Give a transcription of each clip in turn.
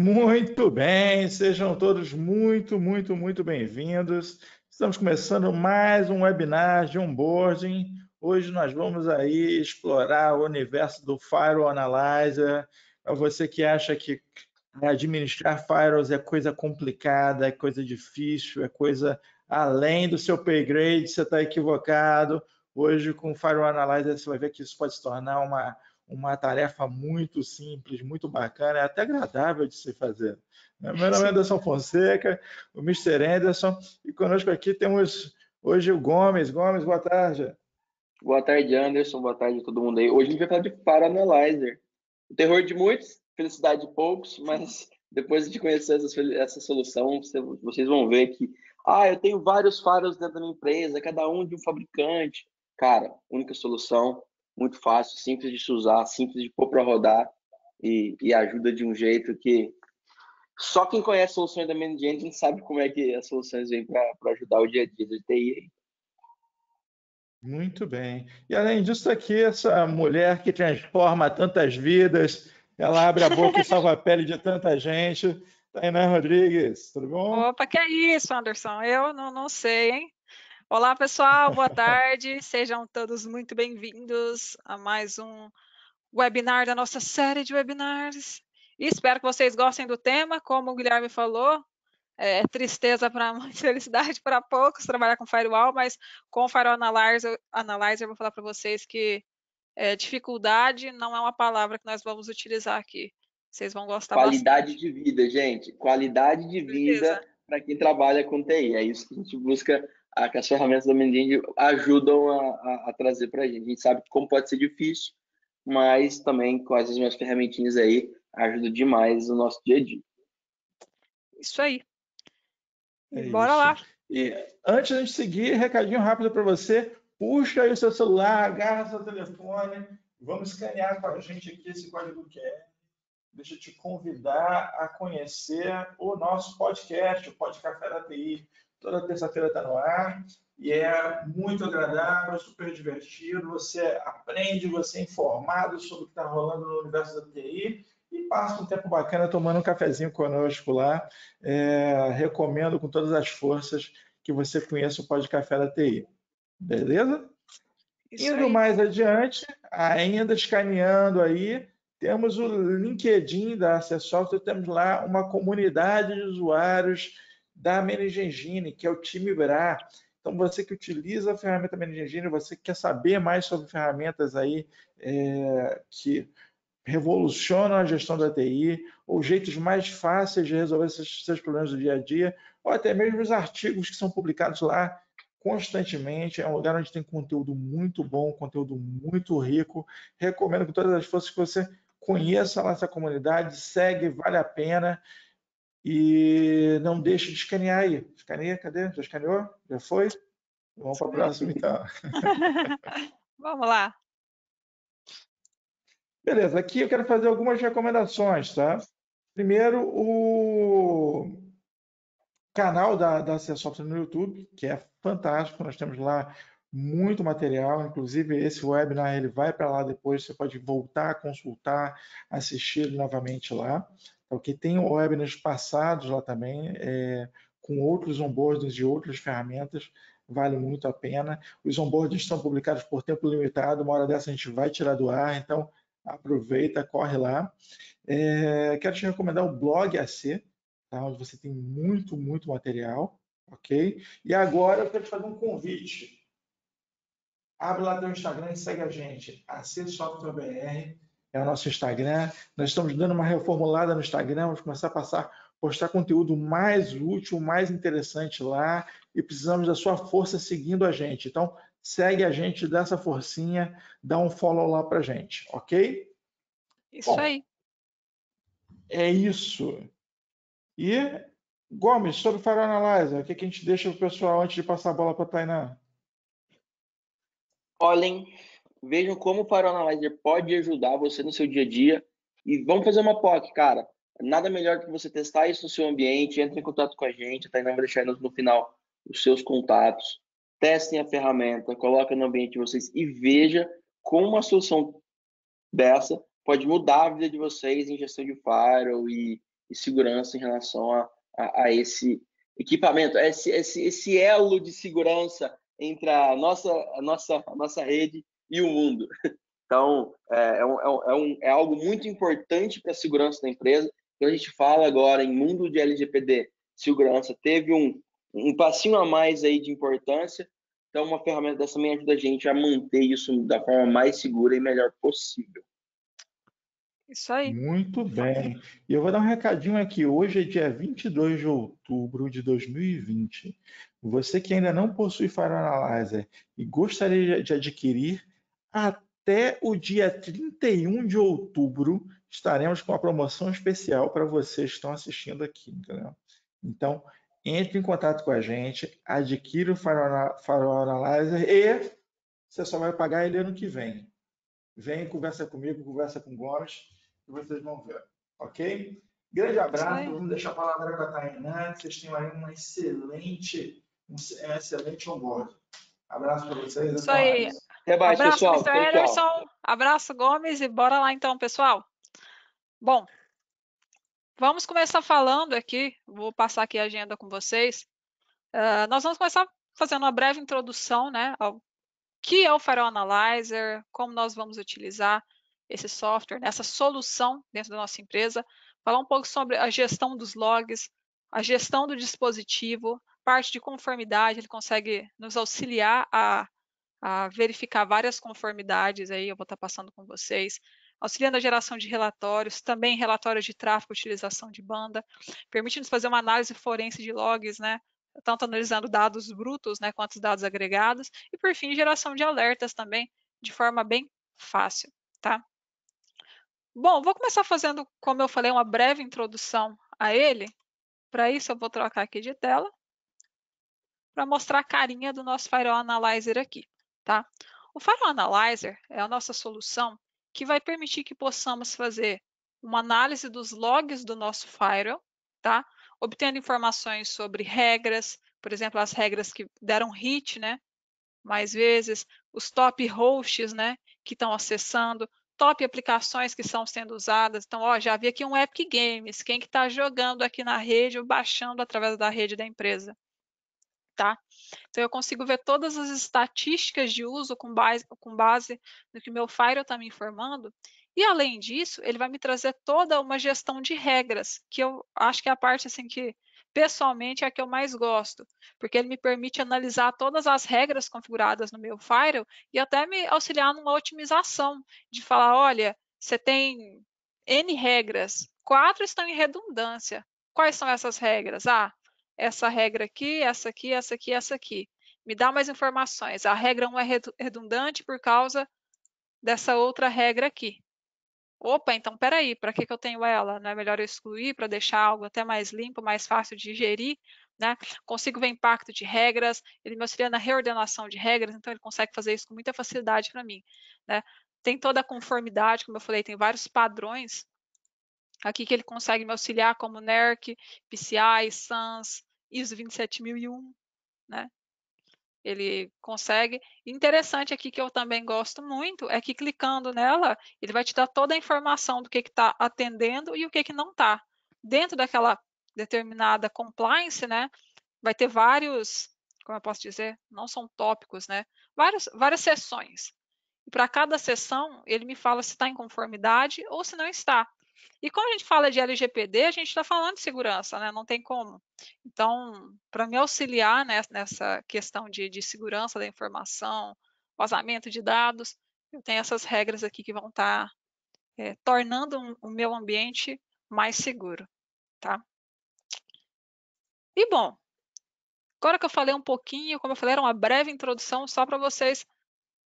Muito bem, sejam todos muito, muito, muito bem-vindos. Estamos começando mais um webinar de onboarding. Hoje nós vamos aí explorar o universo do Firewall Analyzer. Para você que acha que administrar firewalls é coisa complicada, é coisa difícil, é coisa além do seu pay grade, você está equivocado. Hoje, com o Firewall Analyzer, você vai ver que isso pode se tornar uma uma tarefa muito simples, muito bacana, é até agradável de se fazer. Né? Meu nome é Anderson Fonseca, o Mr. Anderson, e conosco aqui temos hoje o Gomes. Gomes, boa tarde. Boa tarde, Anderson, boa tarde a todo mundo aí. Hoje a gente vai falar de Paranalyzer. O terror de muitos, felicidade de poucos, mas depois de conhecer essa, essa solução, vocês vão ver que, ah, eu tenho vários faros dentro da minha empresa, cada um de um fabricante. Cara, única solução, muito fácil, simples de se usar, simples de pôr para rodar e, e, ajuda de um jeito que só quem conhece soluções da Managed Engine sabe como é que as soluções vêm para ajudar o dia a dia de TI. Muito bem. E além disso aqui, essa mulher que transforma tantas vidas, ela abre a boca e salva a pele de tanta gente. Tainá Rodrigues, tudo bom? Opa, que é isso, Anderson? Eu não, não sei, hein? Olá, pessoal, boa tarde. Sejam todos muito bem-vindos a mais um webinar da nossa série de webinars. E espero que vocês gostem do tema. Como o Guilherme falou, é tristeza para muitos, felicidade para poucos trabalhar com firewall, mas com o Firewall Analyzer, Analyzer eu vou falar para vocês que é, dificuldade não é uma palavra que nós vamos utilizar aqui. Vocês vão gostar Qualidade bastante. de vida, gente. Qualidade de vida para quem trabalha com TI. É isso que a gente busca a, que as ferramentas da Mending ajudam a, a, a trazer para a gente. A gente sabe como pode ser difícil, mas também com as minhas ferramentinhas aí ajudam demais o nosso dia a dia. Isso aí. É Bora isso. lá. E antes de seguir, recadinho rápido para você. Puxa aí o seu celular, agarra seu telefone, vamos escanear com a gente aqui esse código QR. Deixa eu te convidar a conhecer o nosso podcast, o Podcast da TI. Toda terça-feira está no ar e é muito agradável, super divertido. Você aprende, você é informado sobre o que está rolando no universo da TI e passa um tempo bacana tomando um cafezinho conosco lá. É, recomendo com todas as forças que você conheça o de Café da TI. Beleza? Isso Indo aí. mais adiante, ainda escaneando aí, temos o LinkedIn da Acessoft, temos lá uma comunidade de usuários da Menegengine, que é o time Bra. Então, você que utiliza a ferramenta Menegengine, você que quer saber mais sobre ferramentas aí é, que revolucionam a gestão da TI, ou jeitos mais fáceis de resolver esses, seus problemas do dia a dia, ou até mesmo os artigos que são publicados lá constantemente. É um lugar onde tem conteúdo muito bom, conteúdo muito rico. Recomendo com todas as forças que você conheça a nossa comunidade, segue, vale a pena. E não deixe de escanear aí. Escaneia, cadê? Já escaneou? Já foi? Vamos para o próximo, então. Vamos lá. Beleza, aqui eu quero fazer algumas recomendações, tá? Primeiro, o canal da, da Software no YouTube, que é fantástico, nós temos lá muito material, inclusive esse webinar ele vai para lá depois, você pode voltar, consultar, assistir novamente lá. Porque então, tem webinars passados lá também, é, com outros onboardings de outras ferramentas, vale muito a pena. Os onboardings estão publicados por tempo limitado, uma hora dessa a gente vai tirar do ar, então aproveita, corre lá. É, quero te recomendar o blog AC, tá? onde você tem muito, muito material, ok? E agora eu quero te fazer um convite. Abre lá teu Instagram e segue a gente, AC Software BR é o nosso Instagram. Nós estamos dando uma reformulada no Instagram, vamos começar a passar, postar conteúdo mais útil, mais interessante lá e precisamos da sua força seguindo a gente. Então, segue a gente, dá essa forcinha, dá um follow lá pra gente, ok? Isso Bom, aí. É isso. E, Gomes, sobre Faro Analyzer, o que, que a gente deixa pro pessoal antes de passar a bola para a Tainá? Olhem vejam como o Faro Analyzer pode ajudar você no seu dia a dia. E vamos fazer uma POC, cara. Nada melhor do que você testar isso no seu ambiente. Entre em contato com a gente, tá? E não vai deixar no final os seus contatos. Testem a ferramenta, coloquem no ambiente de vocês e veja como uma solução dessa pode mudar a vida de vocês em gestão de firewall e, e segurança em relação a, a, a esse equipamento, esse, esse, esse elo de segurança entre a nossa, a nossa, a nossa rede e o mundo. Então, é, é, é, é, um, é algo muito importante para a segurança da empresa. Quando então, a gente fala agora em mundo de LGPD, segurança teve um, um passinho a mais aí de importância. Então, uma ferramenta dessa também ajuda a gente a manter isso da forma mais segura e melhor possível. Isso aí. Muito bem. E eu vou dar um recadinho aqui. Hoje é dia 22 de outubro de 2020. Você que ainda não possui Fire Analyzer e gostaria de adquirir, até o dia 31 de outubro estaremos com a promoção especial para vocês que estão assistindo aqui, entendeu? Então, entre em contato com a gente, adquira o Farol Analyzer e você só vai pagar ele ano que vem. Vem, conversa comigo, conversa com o Gomes, e vocês vão ver, ok? Grande abraço, Oi. vamos deixar a palavra para a Tainá, que vocês têm aí uma excelente, um excelente onboard. Abraço para vocês. Isso aí. Mais. Até mais, Abraço, pessoal. Mr. Ederson. Abraço, Gomes, e bora lá então, pessoal. Bom, vamos começar falando aqui, vou passar aqui a agenda com vocês. Uh, nós vamos começar fazendo uma breve introdução, né, ao que é o Firewall Analyzer, como nós vamos utilizar esse software, nessa essa solução dentro da nossa empresa, falar um pouco sobre a gestão dos logs, a gestão do dispositivo, parte de conformidade, ele consegue nos auxiliar a a verificar várias conformidades aí, eu vou estar passando com vocês, auxiliando a geração de relatórios, também relatórios de tráfego, utilização de banda, permite-nos fazer uma análise forense de logs, né, tanto analisando dados brutos, né, quanto dados agregados, e por fim, geração de alertas também, de forma bem fácil, tá? Bom, vou começar fazendo, como eu falei, uma breve introdução a ele. Para isso, eu vou trocar aqui de tela para mostrar a carinha do nosso Firewall Analyzer aqui. Tá? O File Analyzer é a nossa solução que vai permitir que possamos fazer uma análise dos logs do nosso firewall, tá? obtendo informações sobre regras, por exemplo, as regras que deram hit, né? mais vezes, os top hosts né? que estão acessando, top aplicações que estão sendo usadas. Então, ó, já vi aqui um Epic Games, quem que está jogando aqui na rede ou baixando através da rede da empresa tá? Então, eu consigo ver todas as estatísticas de uso com base, com base no que meu Fire está me informando. E, além disso, ele vai me trazer toda uma gestão de regras, que eu acho que é a parte assim que, pessoalmente, é a que eu mais gosto, porque ele me permite analisar todas as regras configuradas no meu Fire e até me auxiliar numa otimização, de falar, olha, você tem N regras, quatro estão em redundância. Quais são essas regras? Ah, essa regra aqui, essa aqui, essa aqui, essa aqui. Me dá mais informações. A regra 1 é redundante por causa dessa outra regra aqui. Opa, então peraí, para que, que eu tenho ela? Não é melhor eu excluir para deixar algo até mais limpo, mais fácil de digerir? Né? Consigo ver impacto de regras, ele me auxilia na reordenação de regras, então ele consegue fazer isso com muita facilidade para mim. Né? Tem toda a conformidade, como eu falei, tem vários padrões aqui que ele consegue me auxiliar, como NERC, PCI, SANS, ISO 27001, né? Ele consegue. Interessante aqui que eu também gosto muito é que clicando nela, ele vai te dar toda a informação do que está atendendo e o que, que não está. Dentro daquela determinada compliance, né? Vai ter vários, como eu posso dizer, não são tópicos, né? Vários, várias sessões. E para cada sessão, ele me fala se está em conformidade ou se não está. E quando a gente fala de LGPD, a gente está falando de segurança, né? Não tem como. Então, para me auxiliar nessa questão de, de, segurança da informação, vazamento de dados, eu tenho essas regras aqui que vão estar tá, é, tornando o meu ambiente mais seguro, tá? E bom, agora que eu falei um pouquinho, como eu falei, era uma breve introdução só para vocês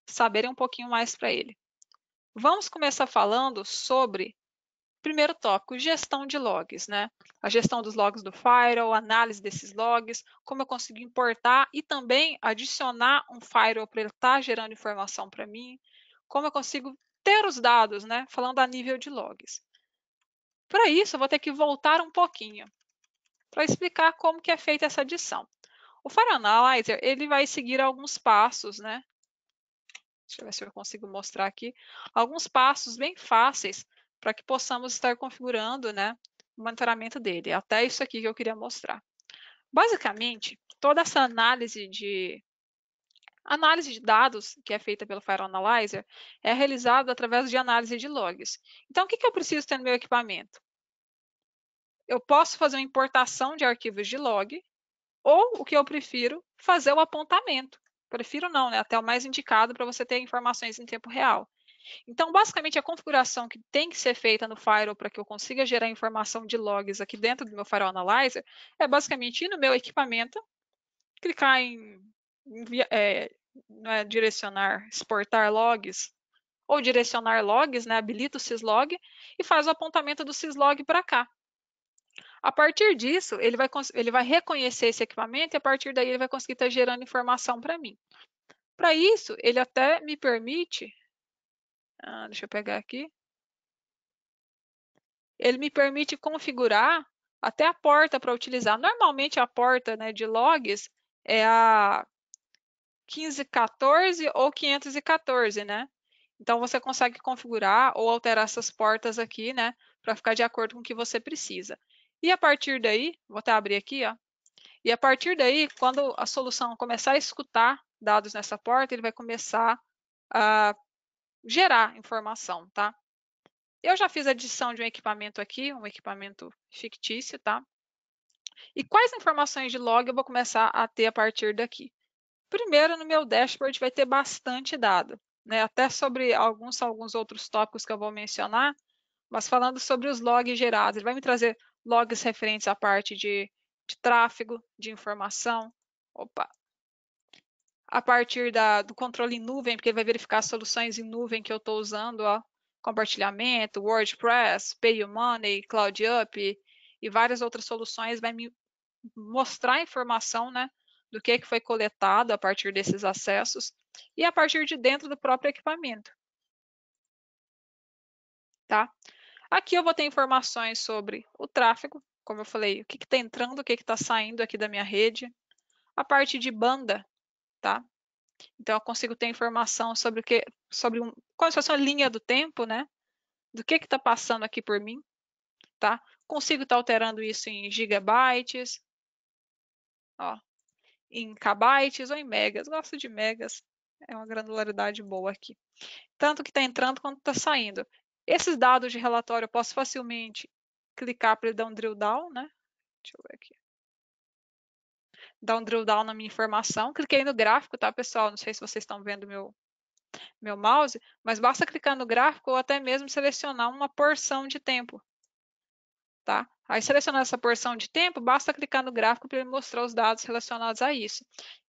saberem um pouquinho mais para ele. Vamos começar falando sobre Primeiro tópico, gestão de logs, né? A gestão dos logs do firewall, análise desses logs, como eu consigo importar e também adicionar um firewall para ele estar tá gerando informação para mim, como eu consigo ter os dados, né? Falando a nível de logs. Para isso, eu vou ter que voltar um pouquinho para explicar como que é feita essa adição. O Fire Analyzer, ele vai seguir alguns passos, né? Deixa eu ver se eu consigo mostrar aqui. Alguns passos bem fáceis para que possamos estar configurando né, o monitoramento dele. É até isso aqui que eu queria mostrar. Basicamente, toda essa análise de análise de dados que é feita pelo Fire Analyzer é realizada através de análise de logs. Então, o que, que eu preciso ter no meu equipamento? Eu posso fazer uma importação de arquivos de log, ou o que eu prefiro, fazer o apontamento. Prefiro não, né? Até o mais indicado para você ter informações em tempo real. Então, basicamente, a configuração que tem que ser feita no Firewall para que eu consiga gerar informação de logs aqui dentro do meu Firewall Analyzer é basicamente ir no meu equipamento, clicar em é, é, direcionar, exportar logs, ou direcionar logs, né, habilita o syslog e faz o apontamento do syslog para cá. A partir disso, ele vai, ele vai reconhecer esse equipamento e a partir daí ele vai conseguir estar tá gerando informação para mim. Para isso, ele até me permite ah, deixa eu pegar aqui. Ele me permite configurar até a porta para utilizar. Normalmente a porta né, de logs é a 1514 ou 514, né? Então você consegue configurar ou alterar essas portas aqui, né? Para ficar de acordo com o que você precisa. E a partir daí, vou até abrir aqui, ó. E a partir daí, quando a solução começar a escutar dados nessa porta, ele vai começar a gerar informação, tá? Eu já fiz a adição de um equipamento aqui, um equipamento fictício, tá? E quais informações de log eu vou começar a ter a partir daqui? Primeiro, no meu dashboard vai ter bastante dado, né? Até sobre alguns, alguns outros tópicos que eu vou mencionar, mas falando sobre os logs gerados, ele vai me trazer logs referentes à parte de, de tráfego, de informação, opa, a partir da, do controle em nuvem, porque ele vai verificar as soluções em nuvem que eu estou usando, ó, compartilhamento, WordPress, PayUmoney, CloudUp e várias outras soluções, vai me mostrar a informação, né, do que, que foi coletado a partir desses acessos e a partir de dentro do próprio equipamento. Tá? Aqui eu vou ter informações sobre o tráfego, como eu falei, o que está entrando, o que está saindo aqui da minha rede, a parte de banda, tá? Então eu consigo ter informação sobre o que, sobre um, qual é a linha do tempo, né? Do que está passando aqui por mim, tá? Consigo estar tá alterando isso em gigabytes, ó, em kbytes ou em megas. Gosto de megas, é uma granularidade boa aqui. Tanto que está entrando quanto está saindo. Esses dados de relatório eu posso facilmente clicar para ele dar um drill down, né? Deixa eu ver aqui dar um drill down na minha informação. Cliquei no gráfico, tá, pessoal? Não sei se vocês estão vendo meu, meu mouse, mas basta clicar no gráfico ou até mesmo selecionar uma porção de tempo. Tá? Aí, selecionando essa porção de tempo, basta clicar no gráfico para ele mostrar os dados relacionados a isso.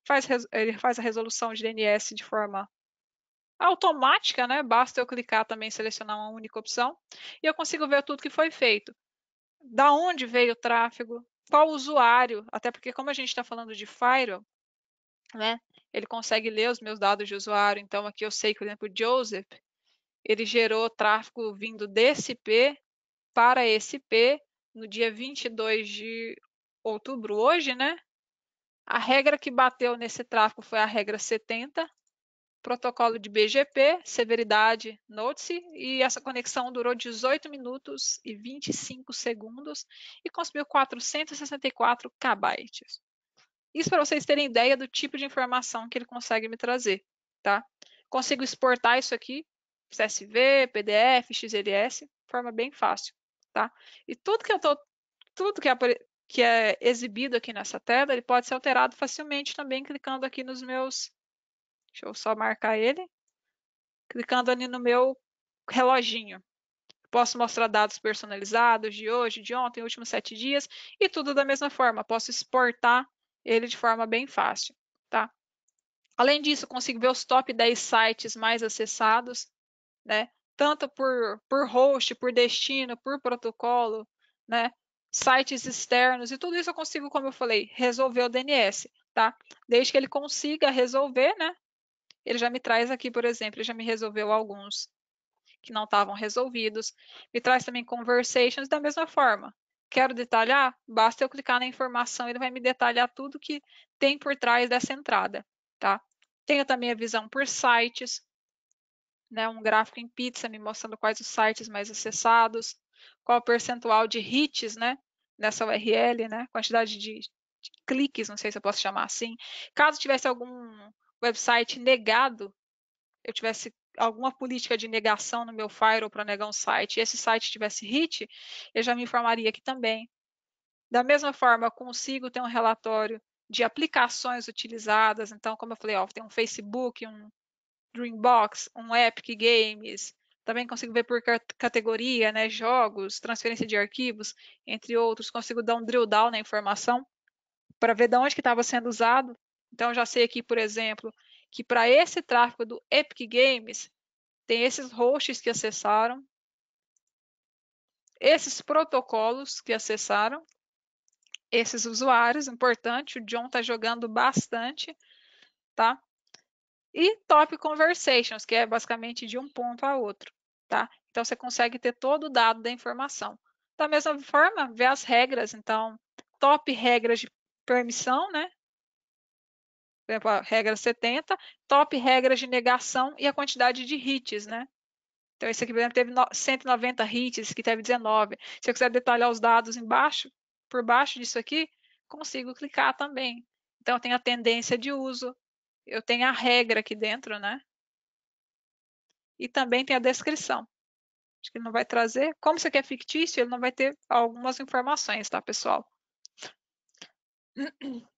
Faz, ele faz a resolução de DNS de forma automática, né? Basta eu clicar também selecionar uma única opção e eu consigo ver tudo que foi feito. Da onde veio o tráfego, qual usuário, até porque como a gente está falando de firewall, né, ele consegue ler os meus dados de usuário, então aqui eu sei que, por exemplo, o Joseph, ele gerou tráfego vindo desse IP para esse IP no dia 22 de outubro, hoje, né? A regra que bateu nesse tráfego foi a regra 70, protocolo de BGP, severidade, note e essa conexão durou 18 minutos e 25 segundos e consumiu 464 KB. Isso para vocês terem ideia do tipo de informação que ele consegue me trazer, tá? Consigo exportar isso aqui, CSV, PDF, XLS, de forma bem fácil, tá? E tudo que eu tô, tudo que, é que é exibido aqui nessa tela, ele pode ser alterado facilmente também clicando aqui nos meus Deixa eu só marcar ele. Clicando ali no meu reloginho. Posso mostrar dados personalizados de hoje, de ontem, últimos sete dias e tudo da mesma forma. Posso exportar ele de forma bem fácil, tá? Além disso, consigo ver os top 10 sites mais acessados, né? Tanto por, por host, por destino, por protocolo, né? Sites externos e tudo isso eu consigo, como eu falei, resolver o DNS, tá? Desde que ele consiga resolver, né? ele já me traz aqui, por exemplo, ele já me resolveu alguns que não estavam resolvidos. Me traz também conversations da mesma forma. Quero detalhar? Basta eu clicar na informação, ele vai me detalhar tudo que tem por trás dessa entrada, tá? Tenho também a visão por sites, né, um gráfico em pizza me mostrando quais os sites mais acessados, qual o percentual de hits, né, nessa URL, né, quantidade de, de cliques, não sei se eu posso chamar assim. Caso tivesse algum website negado, eu tivesse alguma política de negação no meu firewall para negar um site, e esse site tivesse hit, eu já me informaria aqui também. Da mesma forma, eu consigo ter um relatório de aplicações utilizadas. Então, como eu falei, ó, tem um Facebook, um Dreambox, um Epic Games. Também consigo ver por categoria, né, jogos, transferência de arquivos, entre outros. Consigo dar um drill down na informação para ver de onde que estava sendo usado então, já sei aqui, por exemplo, que para esse tráfego do Epic Games, tem esses hosts que acessaram, esses protocolos que acessaram, esses usuários, importante, o John está jogando bastante, tá? E top conversations, que é basicamente de um ponto a outro, tá? Então, você consegue ter todo o dado da informação. Da mesma forma, ver as regras, então, top regras de permissão, né? exemplo, a regra 70, top regras de negação e a quantidade de hits, né? Então, esse aqui, por exemplo, teve 190 hits, esse aqui teve 19. Se eu quiser detalhar os dados embaixo, por baixo disso aqui, consigo clicar também. Então, eu tenho a tendência de uso, eu tenho a regra aqui dentro, né? E também tem a descrição. Acho que ele não vai trazer. Como isso aqui é fictício, ele não vai ter algumas informações, tá, pessoal?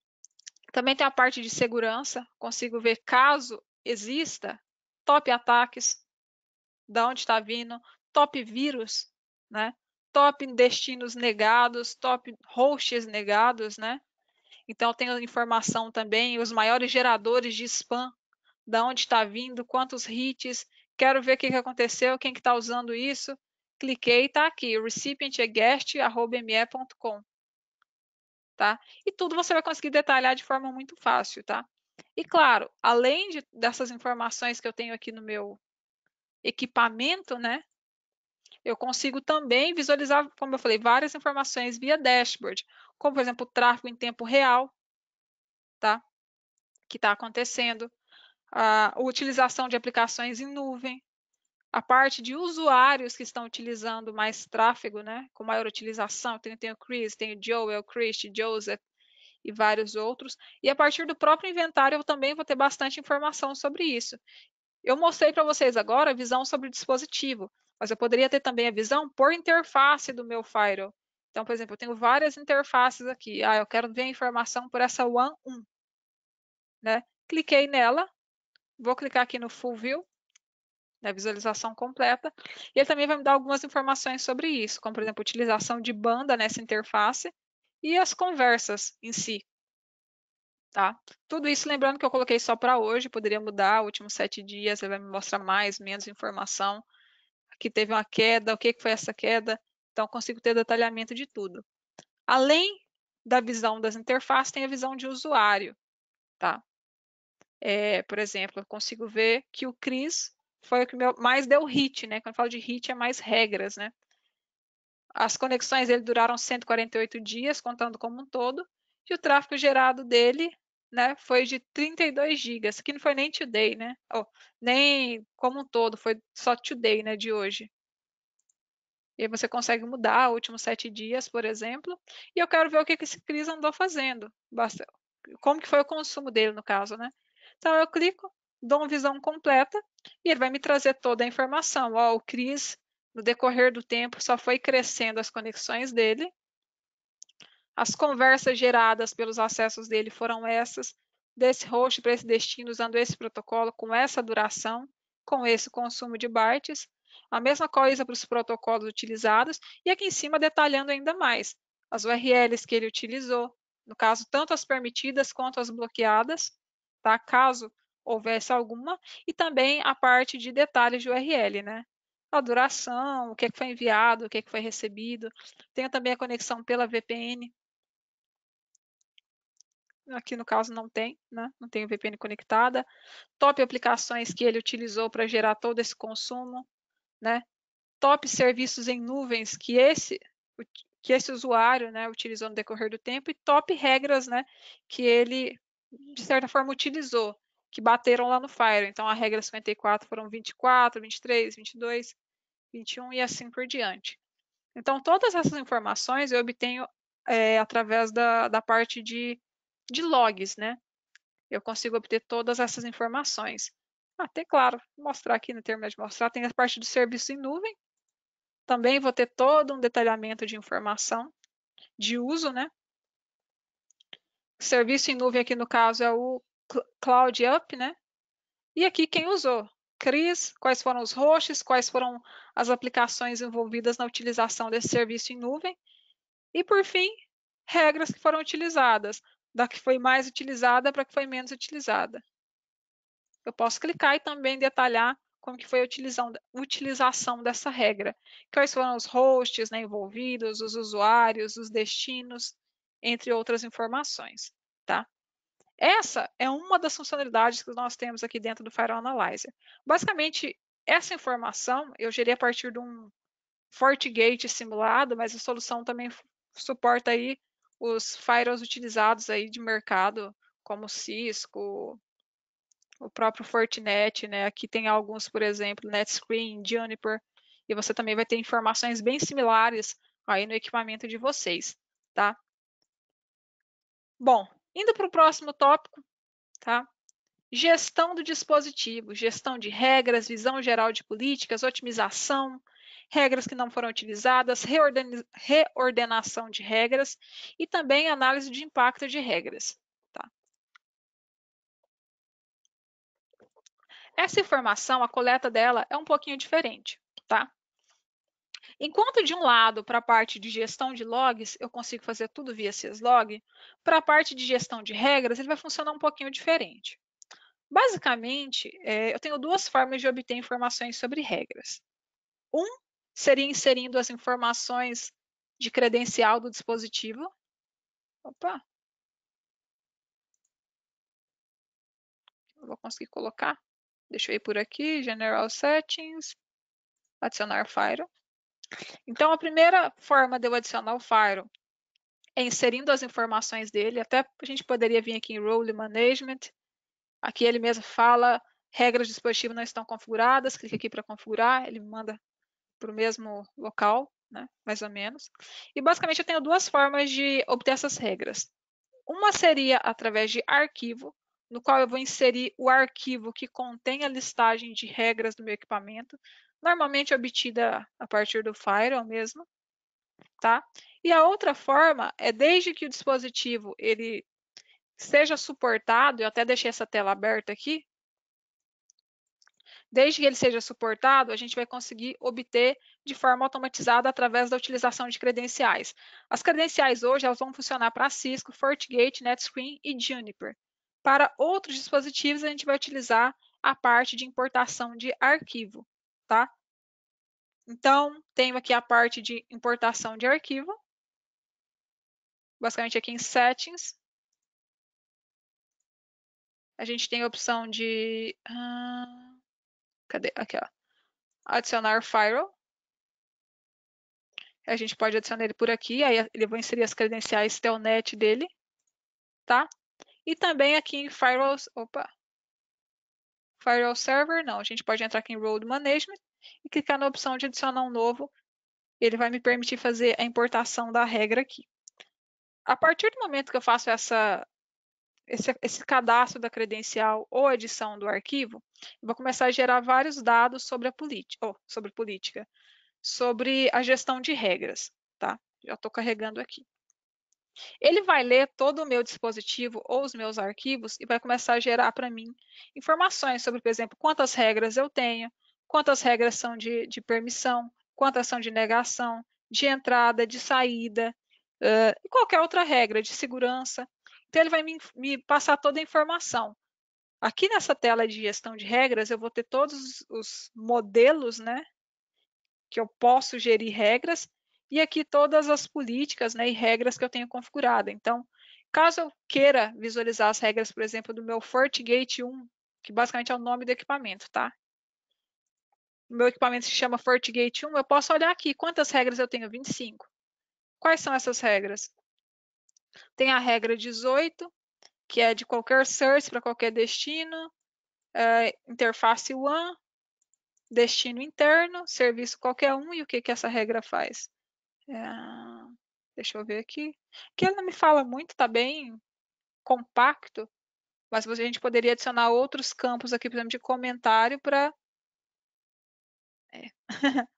Também tem a parte de segurança, consigo ver caso exista top ataques, da onde está vindo, top vírus, né? Top destinos negados, top hosts negados, né? Então tem informação também os maiores geradores de spam, da onde está vindo, quantos hits, quero ver o que, que aconteceu, quem que está usando isso. Cliquei, está aqui, recipient é tá? E tudo você vai conseguir detalhar de forma muito fácil, tá? E claro, além de, dessas informações que eu tenho aqui no meu equipamento, né? Eu consigo também visualizar, como eu falei, várias informações via dashboard, como por exemplo, o tráfego em tempo real, tá? Que está acontecendo, a utilização de aplicações em nuvem, a parte de usuários que estão utilizando mais tráfego, né, com maior utilização, tem, tem o Chris, tem o Joel, Chris, Joseph e vários outros, e a partir do próprio inventário eu também vou ter bastante informação sobre isso. Eu mostrei para vocês agora a visão sobre o dispositivo, mas eu poderia ter também a visão por interface do meu firewall. Então, por exemplo, eu tenho várias interfaces aqui. Ah, eu quero ver a informação por essa WAN 1. Né? Cliquei nela, vou clicar aqui no Full View, da visualização completa. E ele também vai me dar algumas informações sobre isso, como, por exemplo, utilização de banda nessa interface e as conversas em si. Tá? Tudo isso, lembrando que eu coloquei só para hoje, poderia mudar, últimos sete dias, ele vai me mostrar mais, menos informação. Aqui teve uma queda, o que foi essa queda? Então, consigo ter detalhamento de tudo. Além da visão das interfaces, tem a visão de usuário. Tá? É, por exemplo, eu consigo ver que o Cris foi o que mais deu hit, né? Quando eu falo de hit, é mais regras, né? As conexões dele duraram 148 dias, contando como um todo, e o tráfego gerado dele né, foi de 32 gigas, que não foi nem today, né? Oh, nem como um todo, foi só today, né, de hoje. E aí você consegue mudar os últimos sete dias, por exemplo, e eu quero ver o que, que esse Cris andou fazendo, como que foi o consumo dele, no caso, né? Então eu clico, dou uma visão completa e ele vai me trazer toda a informação. Ó, o Cris, no decorrer do tempo, só foi crescendo as conexões dele. As conversas geradas pelos acessos dele foram essas, desse host para esse destino, usando esse protocolo, com essa duração, com esse consumo de bytes. A mesma coisa para os protocolos utilizados, e aqui em cima detalhando ainda mais as URLs que ele utilizou, no caso, tanto as permitidas quanto as bloqueadas, tá? Caso houvesse alguma, e também a parte de detalhes de URL, né? A duração, o que, é que foi enviado, o que, é que foi recebido. Tem também a conexão pela VPN. Aqui no caso não tem, né? Não tem VPN conectada. Top aplicações que ele utilizou para gerar todo esse consumo, né? Top serviços em nuvens que esse que esse usuário né, utilizou no decorrer do tempo e top regras né, que ele, de certa forma, utilizou que bateram lá no Fire. Então, a regra 54 é foram 24, 23, 22, 21 e assim por diante. Então, todas essas informações eu obtenho é, através da, da parte de, de logs, né? Eu consigo obter todas essas informações. até ah, claro, mostrar aqui no termo de mostrar, tem a parte do serviço em nuvem. Também vou ter todo um detalhamento de informação de uso, né? Serviço em nuvem aqui no caso é o Cloud Up, né? E aqui quem usou. Cris, quais foram os hosts, quais foram as aplicações envolvidas na utilização desse serviço em nuvem. E, por fim, regras que foram utilizadas, da que foi mais utilizada para que foi menos utilizada. Eu posso clicar e também detalhar como que foi a utilização dessa regra. Quais foram os hosts né, envolvidos, os usuários, os destinos, entre outras informações. Tá? Essa é uma das funcionalidades que nós temos aqui dentro do Firewall Analyzer. Basicamente, essa informação eu gerei a partir de um FortiGate simulado, mas a solução também suporta aí os firewalls utilizados aí de mercado, como Cisco, o próprio Fortinet, né? Aqui tem alguns, por exemplo, NetScreen, Juniper, e você também vai ter informações bem similares aí no equipamento de vocês, tá? Bom, Indo para o próximo tópico, tá? Gestão do dispositivo, gestão de regras, visão geral de políticas, otimização, regras que não foram utilizadas, reordenação de regras e também análise de impacto de regras. Tá? Essa informação, a coleta dela é um pouquinho diferente, tá? Enquanto de um lado, para a parte de gestão de logs, eu consigo fazer tudo via syslog, para a parte de gestão de regras, ele vai funcionar um pouquinho diferente. Basicamente, é, eu tenho duas formas de obter informações sobre regras. Um seria inserindo as informações de credencial do dispositivo. Opa! Não vou conseguir colocar. Deixa eu ir por aqui, General Settings, adicionar file. Então, a primeira forma de eu adicionar o firewall é inserindo as informações dele. Até a gente poderia vir aqui em Role Management. Aqui ele mesmo fala, regras dispositivo não estão configuradas, clique aqui para configurar, ele me manda para o mesmo local, né? mais ou menos. E basicamente eu tenho duas formas de obter essas regras. Uma seria através de arquivo, no qual eu vou inserir o arquivo que contém a listagem de regras do meu equipamento normalmente obtida a partir do firewall mesmo, tá? E a outra forma é desde que o dispositivo ele seja suportado, eu até deixei essa tela aberta aqui, desde que ele seja suportado, a gente vai conseguir obter de forma automatizada através da utilização de credenciais. As credenciais hoje elas vão funcionar para Cisco, FortiGate, NetScreen e Juniper. Para outros dispositivos, a gente vai utilizar a parte de importação de arquivo tá? Então, tenho aqui a parte de importação de arquivo. Basicamente aqui em Settings. A gente tem a opção de... Ah, cadê? Aqui, ó. Adicionar firewall. A gente pode adicionar ele por aqui, aí ele vai inserir as credenciais telnet é dele, tá? E também aqui em firewalls, opa, Firewall Server, não. A gente pode entrar aqui em Road Management e clicar na opção de adicionar um novo. Ele vai me permitir fazer a importação da regra aqui. A partir do momento que eu faço essa, esse, esse cadastro da credencial ou edição do arquivo, eu vou começar a gerar vários dados sobre a oh, sobre política, sobre a gestão de regras, tá? Já estou carregando aqui. Ele vai ler todo o meu dispositivo ou os meus arquivos e vai começar a gerar para mim informações sobre, por exemplo, quantas regras eu tenho, quantas regras são de, de permissão, quantas são de negação, de entrada, de saída, uh, e qualquer outra regra de segurança. Então, ele vai me, me passar toda a informação. Aqui nessa tela de gestão de regras, eu vou ter todos os modelos, né? Que eu posso gerir regras e aqui todas as políticas né, e regras que eu tenho configurada. Então, caso eu queira visualizar as regras, por exemplo, do meu FortiGate 1, que basicamente é o nome do equipamento, tá? O meu equipamento se chama FortiGate 1, eu posso olhar aqui quantas regras eu tenho, 25. Quais são essas regras? Tem a regra 18, que é de qualquer source para qualquer destino, é, interface WAN, destino interno, serviço qualquer um, e o que, que essa regra faz? Ah, deixa eu ver aqui. Que ele não me fala muito, tá bem compacto, mas a gente poderia adicionar outros campos aqui, por exemplo, de comentário para. É.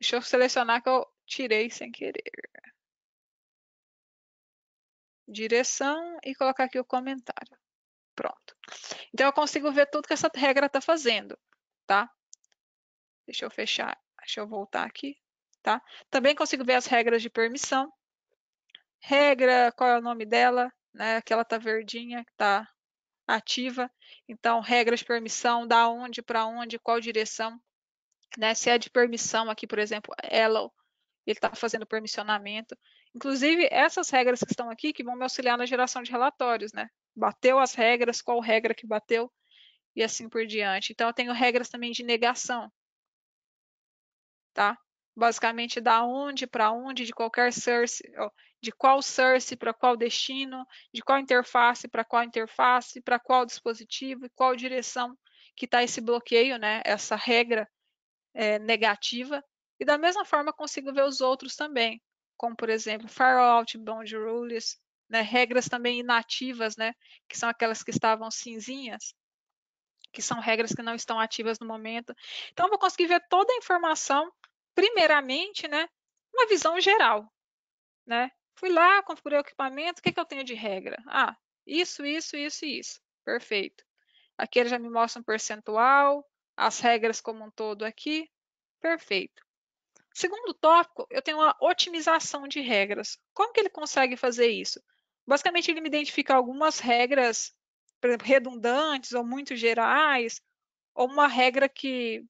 deixa eu selecionar que eu tirei sem querer. Direção e colocar aqui o comentário. Pronto. Então, eu consigo ver tudo que essa regra está fazendo, tá? Deixa eu fechar, deixa eu voltar aqui. Tá? Também consigo ver as regras de permissão. Regra, qual é o nome dela, né? Que ela tá verdinha, que tá ativa. Então, regras de permissão, da onde para onde, qual direção, né? Se é de permissão aqui, por exemplo, ela ele está fazendo permissionamento. Inclusive, essas regras que estão aqui que vão me auxiliar na geração de relatórios, né? Bateu as regras, qual regra que bateu e assim por diante. Então, eu tenho regras também de negação, tá? basicamente da onde para onde, de qualquer source, de qual source para qual destino, de qual interface para qual interface, para qual dispositivo e qual direção que está esse bloqueio, né? Essa regra é, negativa. E da mesma forma consigo ver os outros também, como por exemplo firewall, outbound rules, né? Regras também inativas, né? Que são aquelas que estavam cinzinhas que são regras que não estão ativas no momento. Então, eu vou conseguir ver toda a informação primeiramente, né, uma visão geral, né? Fui lá, configurei o equipamento, o que, é que eu tenho de regra? Ah, isso, isso, isso e isso. Perfeito. Aqui ele já me mostra um percentual, as regras como um todo aqui. Perfeito. Segundo tópico, eu tenho uma otimização de regras. Como que ele consegue fazer isso? Basicamente, ele me identifica algumas regras, por exemplo, redundantes ou muito gerais, ou uma regra que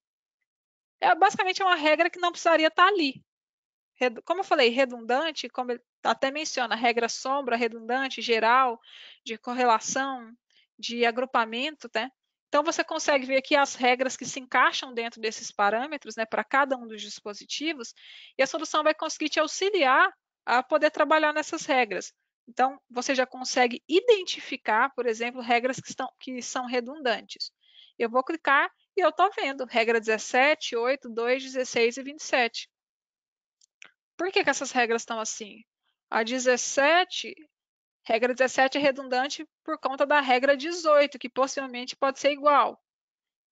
é basicamente é uma regra que não precisaria estar tá ali. Como eu falei, redundante, como ele até menciona, regra sombra, redundante, geral, de correlação, de agrupamento, né? Então, você consegue ver aqui as regras que se encaixam dentro desses parâmetros, né, para cada um dos dispositivos, e a solução vai conseguir te auxiliar a poder trabalhar nessas regras. Então, você já consegue identificar, por exemplo, regras que, estão, que são redundantes. Eu vou clicar e eu estou vendo regra 17, 8, 2, 16 e 27. Por que, que essas regras estão assim? A 17, regra 17 é redundante por conta da regra 18, que possivelmente pode ser igual.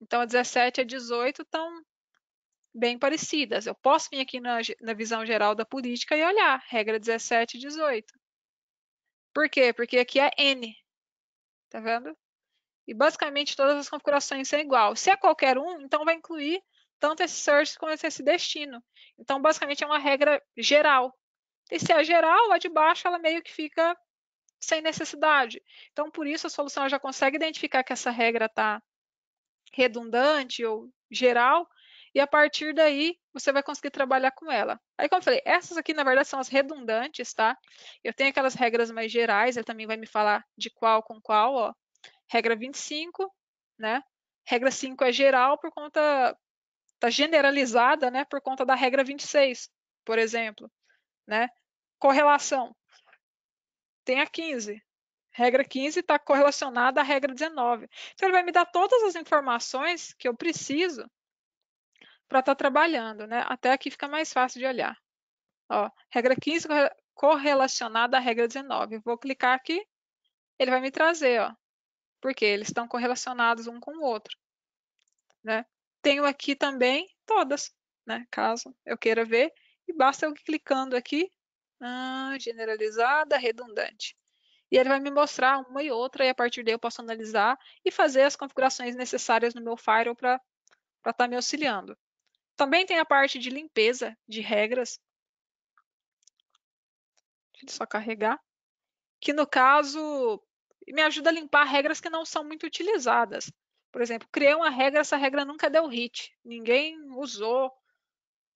Então, a 17 e a 18 estão bem parecidas. Eu posso vir aqui na, na, visão geral da política e olhar, regra 17 e 18. Por quê? Porque aqui é N. Tá vendo? E basicamente todas as configurações são igual. Se é qualquer um, então vai incluir tanto esse source quanto esse destino. Então, basicamente, é uma regra geral. E se é geral, a de baixo ela meio que fica sem necessidade. Então, por isso, a solução já consegue identificar que essa regra está redundante ou geral, e a partir daí você vai conseguir trabalhar com ela. Aí, como eu falei, essas aqui, na verdade, são as redundantes, tá? Eu tenho aquelas regras mais gerais, ele também vai me falar de qual com qual, ó regra 25, né? Regra 5 é geral por conta está generalizada, né, por conta da regra 26, por exemplo, né? Correlação. Tem a 15. Regra 15 está correlacionada à regra 19. Então ele vai me dar todas as informações que eu preciso para estar tá trabalhando, né? Até aqui fica mais fácil de olhar. Ó, regra 15 correlacionada à regra 19. Vou clicar aqui, ele vai me trazer, ó, porque eles estão correlacionados um com o outro. Né? Tenho aqui também todas, né? caso eu queira ver, e basta eu clicando aqui, ah, generalizada, redundante. E ele vai me mostrar uma e outra, e a partir daí eu posso analisar e fazer as configurações necessárias no meu firewall para estar tá me auxiliando. Também tem a parte de limpeza de regras. Deixa eu só carregar. Que no caso, e me ajuda a limpar regras que não são muito utilizadas. Por exemplo, criei uma regra, essa regra nunca deu hit, ninguém usou,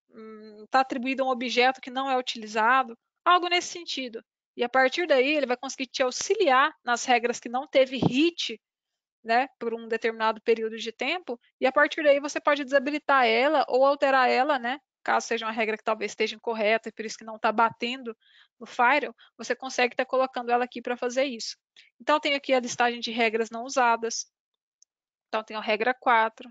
está hum, atribuído a um objeto que não é utilizado, algo nesse sentido. E a partir daí, ele vai conseguir te auxiliar nas regras que não teve hit né, por um determinado período de tempo, e a partir daí você pode desabilitar ela ou alterar ela né, caso seja uma regra que talvez esteja incorreta e por isso que não está batendo no Firewall, você consegue estar tá colocando ela aqui para fazer isso. Então, tem aqui a listagem de regras não usadas. Então, tem a regra 4.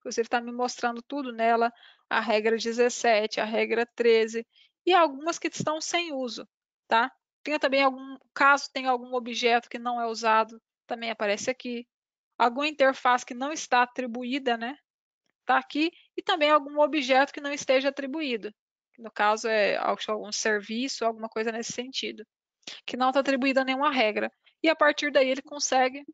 Inclusive, está me mostrando tudo nela. A regra 17, a regra 13 e algumas que estão sem uso, tá? Tem também algum, caso tem algum objeto que não é usado, também aparece aqui. Alguma interface que não está atribuída, né? Tá aqui e também algum objeto que não esteja atribuído. No caso, é algum serviço, alguma coisa nesse sentido, que não está atribuída nenhuma regra. E a partir daí ele consegue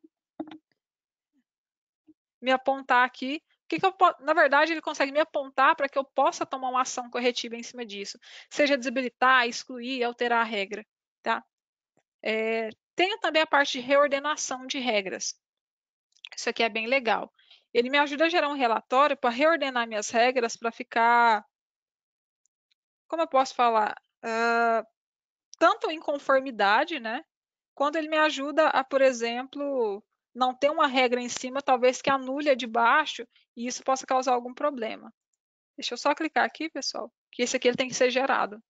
me apontar aqui que, que eu na verdade, ele consegue me apontar para que eu possa tomar uma ação corretiva em cima disso, seja desabilitar, excluir, alterar a regra, tá? É, tem também a parte de reordenação de regras. Isso aqui é bem legal. Ele me ajuda a gerar um relatório para reordenar minhas regras para ficar. Como eu posso falar? Uh, tanto em conformidade, né? Quando ele me ajuda a, por exemplo, não ter uma regra em cima, talvez que anule a de baixo, e isso possa causar algum problema. Deixa eu só clicar aqui, pessoal, que esse aqui ele tem que ser gerado.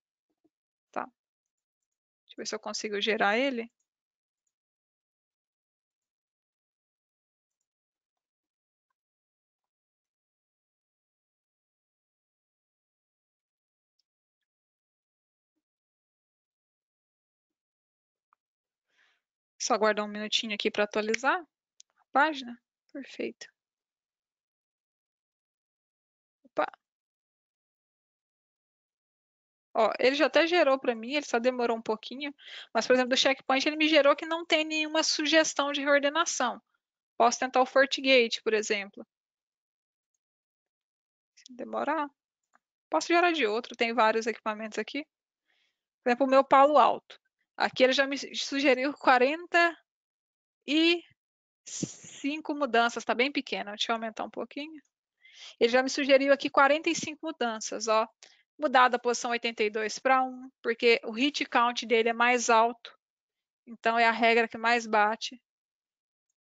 Tá. Deixa eu ver se eu consigo gerar ele. Só aguardar um minutinho aqui para atualizar a página. Perfeito. Opa. Ó, ele já até gerou para mim, ele só demorou um pouquinho, mas, por exemplo, do checkpoint ele me gerou que não tem nenhuma sugestão de reordenação. Posso tentar o FortiGate, por exemplo. Se demorar, posso gerar de outro, tem vários equipamentos aqui. Por exemplo, o meu Palo Alto. Aqui ele já me sugeriu 45 mudanças, está bem pequeno. Deixa eu aumentar um pouquinho. Ele já me sugeriu aqui 45 mudanças, ó. Mudar da posição 82 para 1, porque o hit count dele é mais alto. Então, é a regra que mais bate.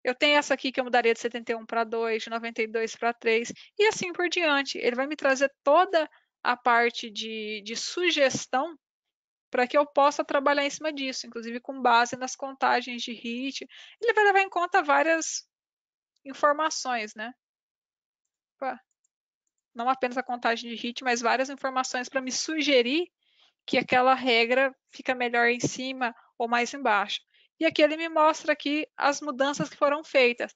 Eu tenho essa aqui que eu mudaria de 71 para 2, de 92 para 3, e assim por diante. Ele vai me trazer toda a parte de, de sugestão para que eu possa trabalhar em cima disso, inclusive com base nas contagens de HIT. Ele vai levar em conta várias informações, né? Opa. Não apenas a contagem de HIT, mas várias informações para me sugerir que aquela regra fica melhor em cima ou mais embaixo. E aqui ele me mostra aqui as mudanças que foram feitas.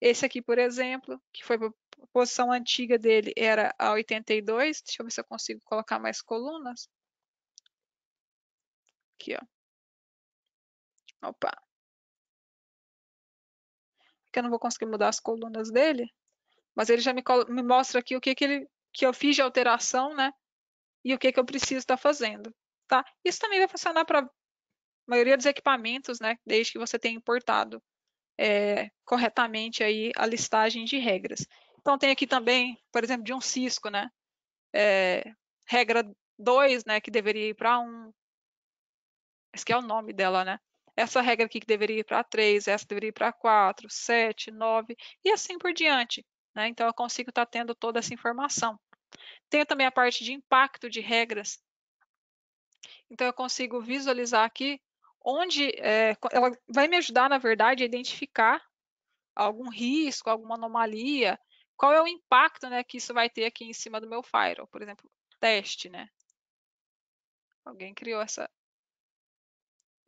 Esse aqui, por exemplo, que foi a posição antiga dele, era a 82. Deixa eu ver se eu consigo colocar mais colunas. Aqui, ó. Opa. Aqui é eu não vou conseguir mudar as colunas dele, mas ele já me, me mostra aqui o que, que, ele, que eu fiz de alteração, né? E o que, que eu preciso estar tá fazendo, tá? Isso também vai funcionar para a maioria dos equipamentos, né? Desde que você tenha importado é, corretamente aí a listagem de regras. Então, tem aqui também, por exemplo, de um Cisco, né? É, regra 2, né, que deveria ir para 1, um, esse que é o nome dela, né? Essa regra aqui que deveria ir para 3, essa deveria ir para 4, 7, 9 e assim por diante. Né? Então, eu consigo estar tá tendo toda essa informação. Tem também a parte de impacto de regras. Então, eu consigo visualizar aqui onde é, ela vai me ajudar, na verdade, a identificar algum risco, alguma anomalia, qual é o impacto né, que isso vai ter aqui em cima do meu firewall, por exemplo, teste, né? Alguém criou essa,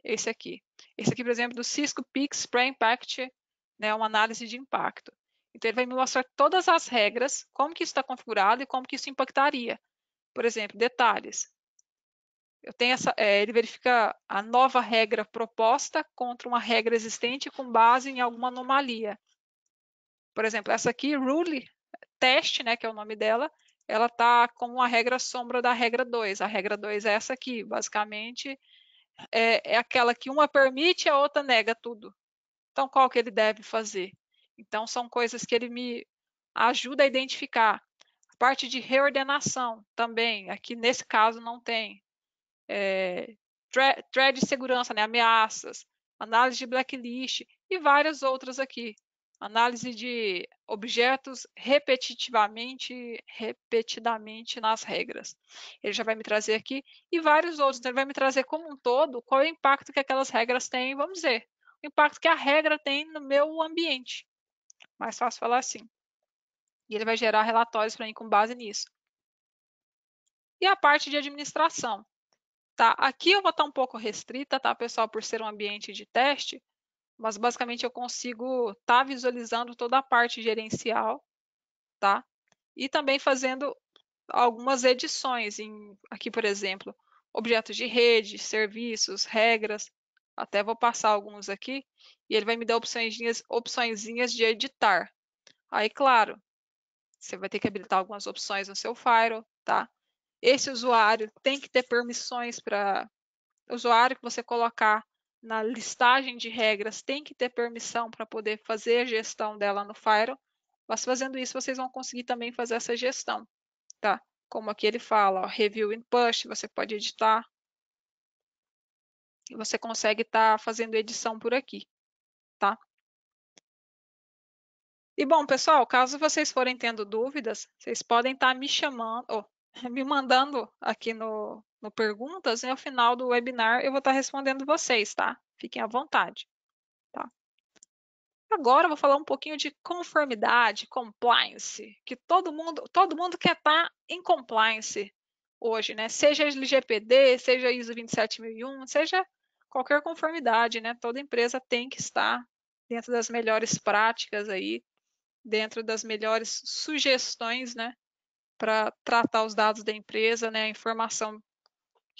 esse aqui. Esse aqui, por exemplo, do Cisco Pix para Impact, né, uma análise de impacto. Então, ele vai me mostrar todas as regras, como que isso está configurado e como que isso impactaria. Por exemplo, detalhes. Eu tenho essa, é, ele verifica a nova regra proposta contra uma regra existente com base em alguma anomalia. Por exemplo, essa aqui, Rule Test, né, que é o nome dela, ela está como uma regra sombra da regra 2. A regra 2 é essa aqui, basicamente, é, é aquela que uma permite e a outra nega tudo. Então, qual que ele deve fazer? Então, são coisas que ele me ajuda a identificar. A parte de reordenação também, aqui nesse caso não tem. É, thread de segurança, né, ameaças, análise de blacklist e várias outras aqui análise de objetos repetitivamente, repetidamente nas regras. Ele já vai me trazer aqui e vários outros. Então, ele vai me trazer como um todo qual é o impacto que aquelas regras têm, vamos dizer, o impacto que a regra tem no meu ambiente. Mais fácil falar assim. E ele vai gerar relatórios para mim com base nisso. E a parte de administração. Tá, aqui eu vou estar tá um pouco restrita, tá, pessoal, por ser um ambiente de teste, mas basicamente eu consigo estar tá visualizando toda a parte gerencial, tá? E também fazendo algumas edições em, aqui, por exemplo, objetos de rede, serviços, regras. Até vou passar alguns aqui e ele vai me dar opções opçõezinhas de editar. Aí, claro, você vai ter que habilitar algumas opções no seu firewall, tá? Esse usuário tem que ter permissões para usuário que você colocar na listagem de regras tem que ter permissão para poder fazer a gestão dela no Fire. mas fazendo isso vocês vão conseguir também fazer essa gestão, tá? Como aqui ele fala, ó, review and push, você pode editar. E você consegue estar tá fazendo edição por aqui, tá? E bom, pessoal, caso vocês forem tendo dúvidas, vocês podem estar tá me chamando, me mandando aqui no, no perguntas, e ao final do webinar eu vou estar tá respondendo vocês, tá? Fiquem à vontade. Tá? Agora eu vou falar um pouquinho de conformidade, compliance, que todo mundo, todo mundo quer estar tá em compliance hoje, né? Seja LGPD, seja ISO 27001, seja qualquer conformidade, né? Toda empresa tem que estar dentro das melhores práticas aí, dentro das melhores sugestões, né? Para tratar os dados da empresa, né? A informação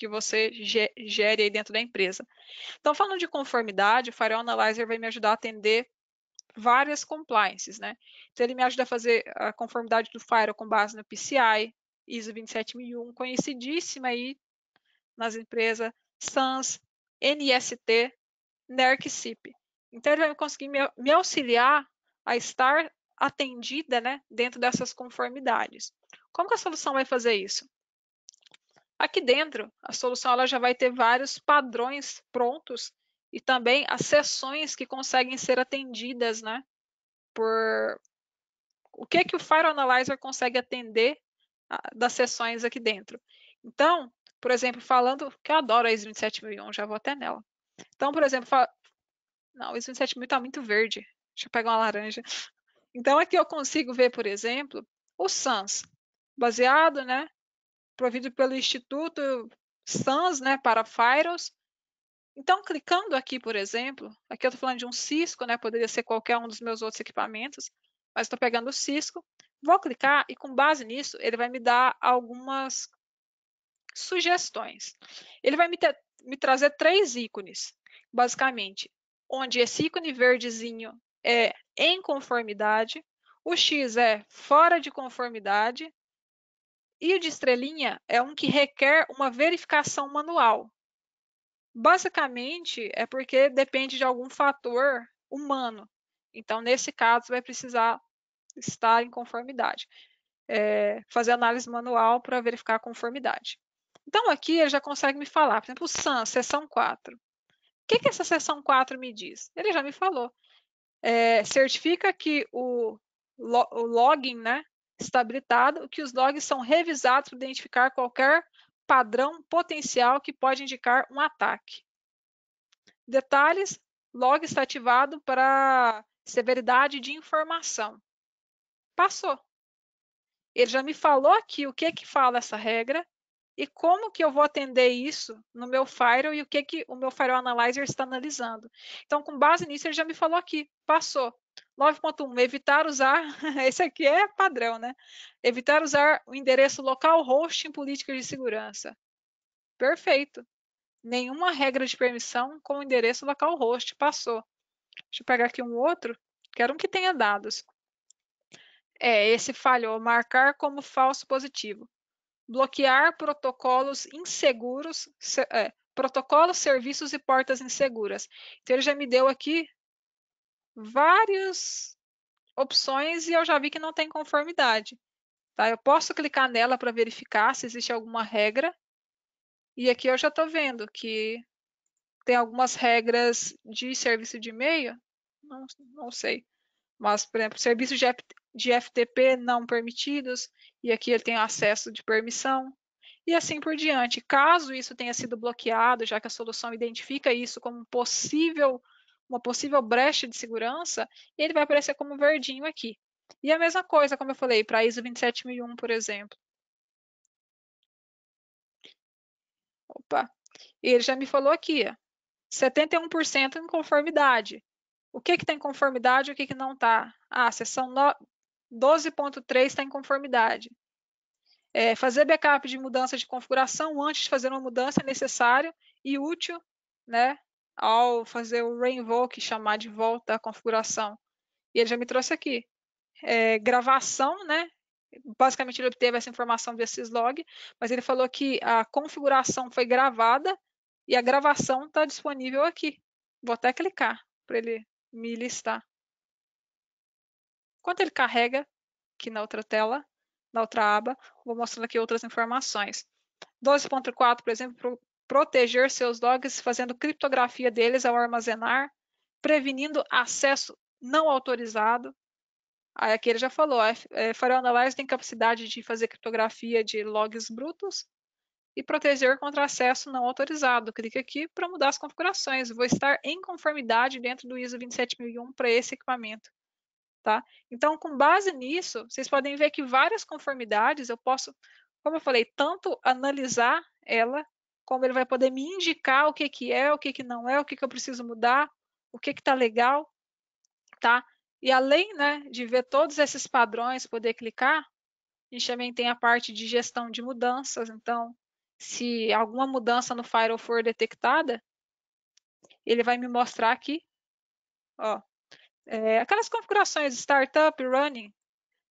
que você gere aí dentro da empresa. Então, falando de conformidade, o Firewall Analyzer vai me ajudar a atender várias compliances, né? Então, ele me ajuda a fazer a conformidade do Firewall com base no PCI, ISO 27001, conhecidíssima aí nas empresas, SANS, NST, NERC CIP. Então, ele vai conseguir me auxiliar a estar atendida né, dentro dessas conformidades. Como que a solução vai fazer isso? Aqui dentro, a solução ela já vai ter vários padrões prontos e também as sessões que conseguem ser atendidas, né? Por o que que o Fire Analyzer consegue atender das sessões aqui dentro. Então, por exemplo, falando que eu adoro a ISO 27001, já vou até nela. Então, por exemplo, fal... não, o ISO 27000 está muito verde. Deixa eu pegar uma laranja. Então, aqui eu consigo ver, por exemplo, o SANS, baseado, né, provido pelo Instituto SANS, né, para firewalls. Então, clicando aqui, por exemplo, aqui eu estou falando de um Cisco, né, poderia ser qualquer um dos meus outros equipamentos, mas estou pegando o Cisco. Vou clicar e, com base nisso, ele vai me dar algumas sugestões. Ele vai me, ter, me trazer três ícones, basicamente, onde esse ícone verdezinho é em conformidade, o X é fora de conformidade e o de estrelinha é um que requer uma verificação manual. Basicamente, é porque depende de algum fator humano. Então, nesse caso, vai precisar estar em conformidade. É, fazer análise manual para verificar a conformidade. Então, aqui ele já consegue me falar, por exemplo, o SAN, seção 4. O que, que essa seção 4 me diz? Ele já me falou. É, certifica que o, lo, o login, né, está habilitado, que os logs são revisados para identificar qualquer padrão potencial que pode indicar um ataque. Detalhes: log está ativado para severidade de informação. Passou. Ele já me falou aqui o que que fala essa regra e como que eu vou atender isso no meu firewall e o que que o meu firewall analyzer está analisando. Então, com base nisso, ele já me falou aqui, passou. 9.1, evitar usar, esse aqui é padrão, né? Evitar usar o endereço host em políticas de segurança. Perfeito. Nenhuma regra de permissão com o endereço local host, passou. Deixa eu pegar aqui um outro, quero um que tenha dados. É, esse falhou, marcar como falso positivo. Bloquear protocolos inseguros, é, protocolos, serviços e portas inseguras. Então, ele já me deu aqui várias opções e eu já vi que não tem conformidade. Tá? Eu posso clicar nela para verificar se existe alguma regra. E aqui eu já estou vendo que tem algumas regras de serviço de e-mail, não, não sei. Mas, por exemplo, serviços de, de FTP não permitidos, e aqui ele tem acesso de permissão, e assim por diante. Caso isso tenha sido bloqueado, já que a solução identifica isso como possível uma possível brecha de segurança, e ele vai aparecer como verdinho aqui. E a mesma coisa, como eu falei, para ISO 27001, por exemplo. Opa, ele já me falou aqui, 71% em conformidade. O que está em conformidade e o que, que não está? Ah, a seção 12.3 está em conformidade. É, fazer backup de mudança de configuração antes de fazer uma mudança é necessário e útil, né? ao fazer o reinvoke, chamar de volta a configuração. E ele já me trouxe aqui. É, gravação, né? Basicamente ele obteve essa informação via syslog, mas ele falou que a configuração foi gravada e a gravação está disponível aqui. Vou até clicar para ele me listar. Enquanto ele carrega aqui na outra tela, na outra aba, vou mostrando aqui outras informações. 12.4, por exemplo, proteger seus logs fazendo criptografia deles ao armazenar, prevenindo acesso não autorizado. Aí aqui ele já falou, é, Firewall Analyzer tem capacidade de fazer criptografia de logs brutos e proteger contra acesso não autorizado. Clique aqui para mudar as configurações. Vou estar em conformidade dentro do ISO 27001 para esse equipamento. Tá? Então, com base nisso, vocês podem ver que várias conformidades eu posso, como eu falei, tanto analisar ela como ele vai poder me indicar o que, que é, o que, que não é, o que, que eu preciso mudar, o que está legal, tá? E além né, de ver todos esses padrões, poder clicar, a gente também tem a parte de gestão de mudanças. Então, se alguma mudança no firewall for detectada, ele vai me mostrar aqui, ó, é, aquelas configurações startup, running,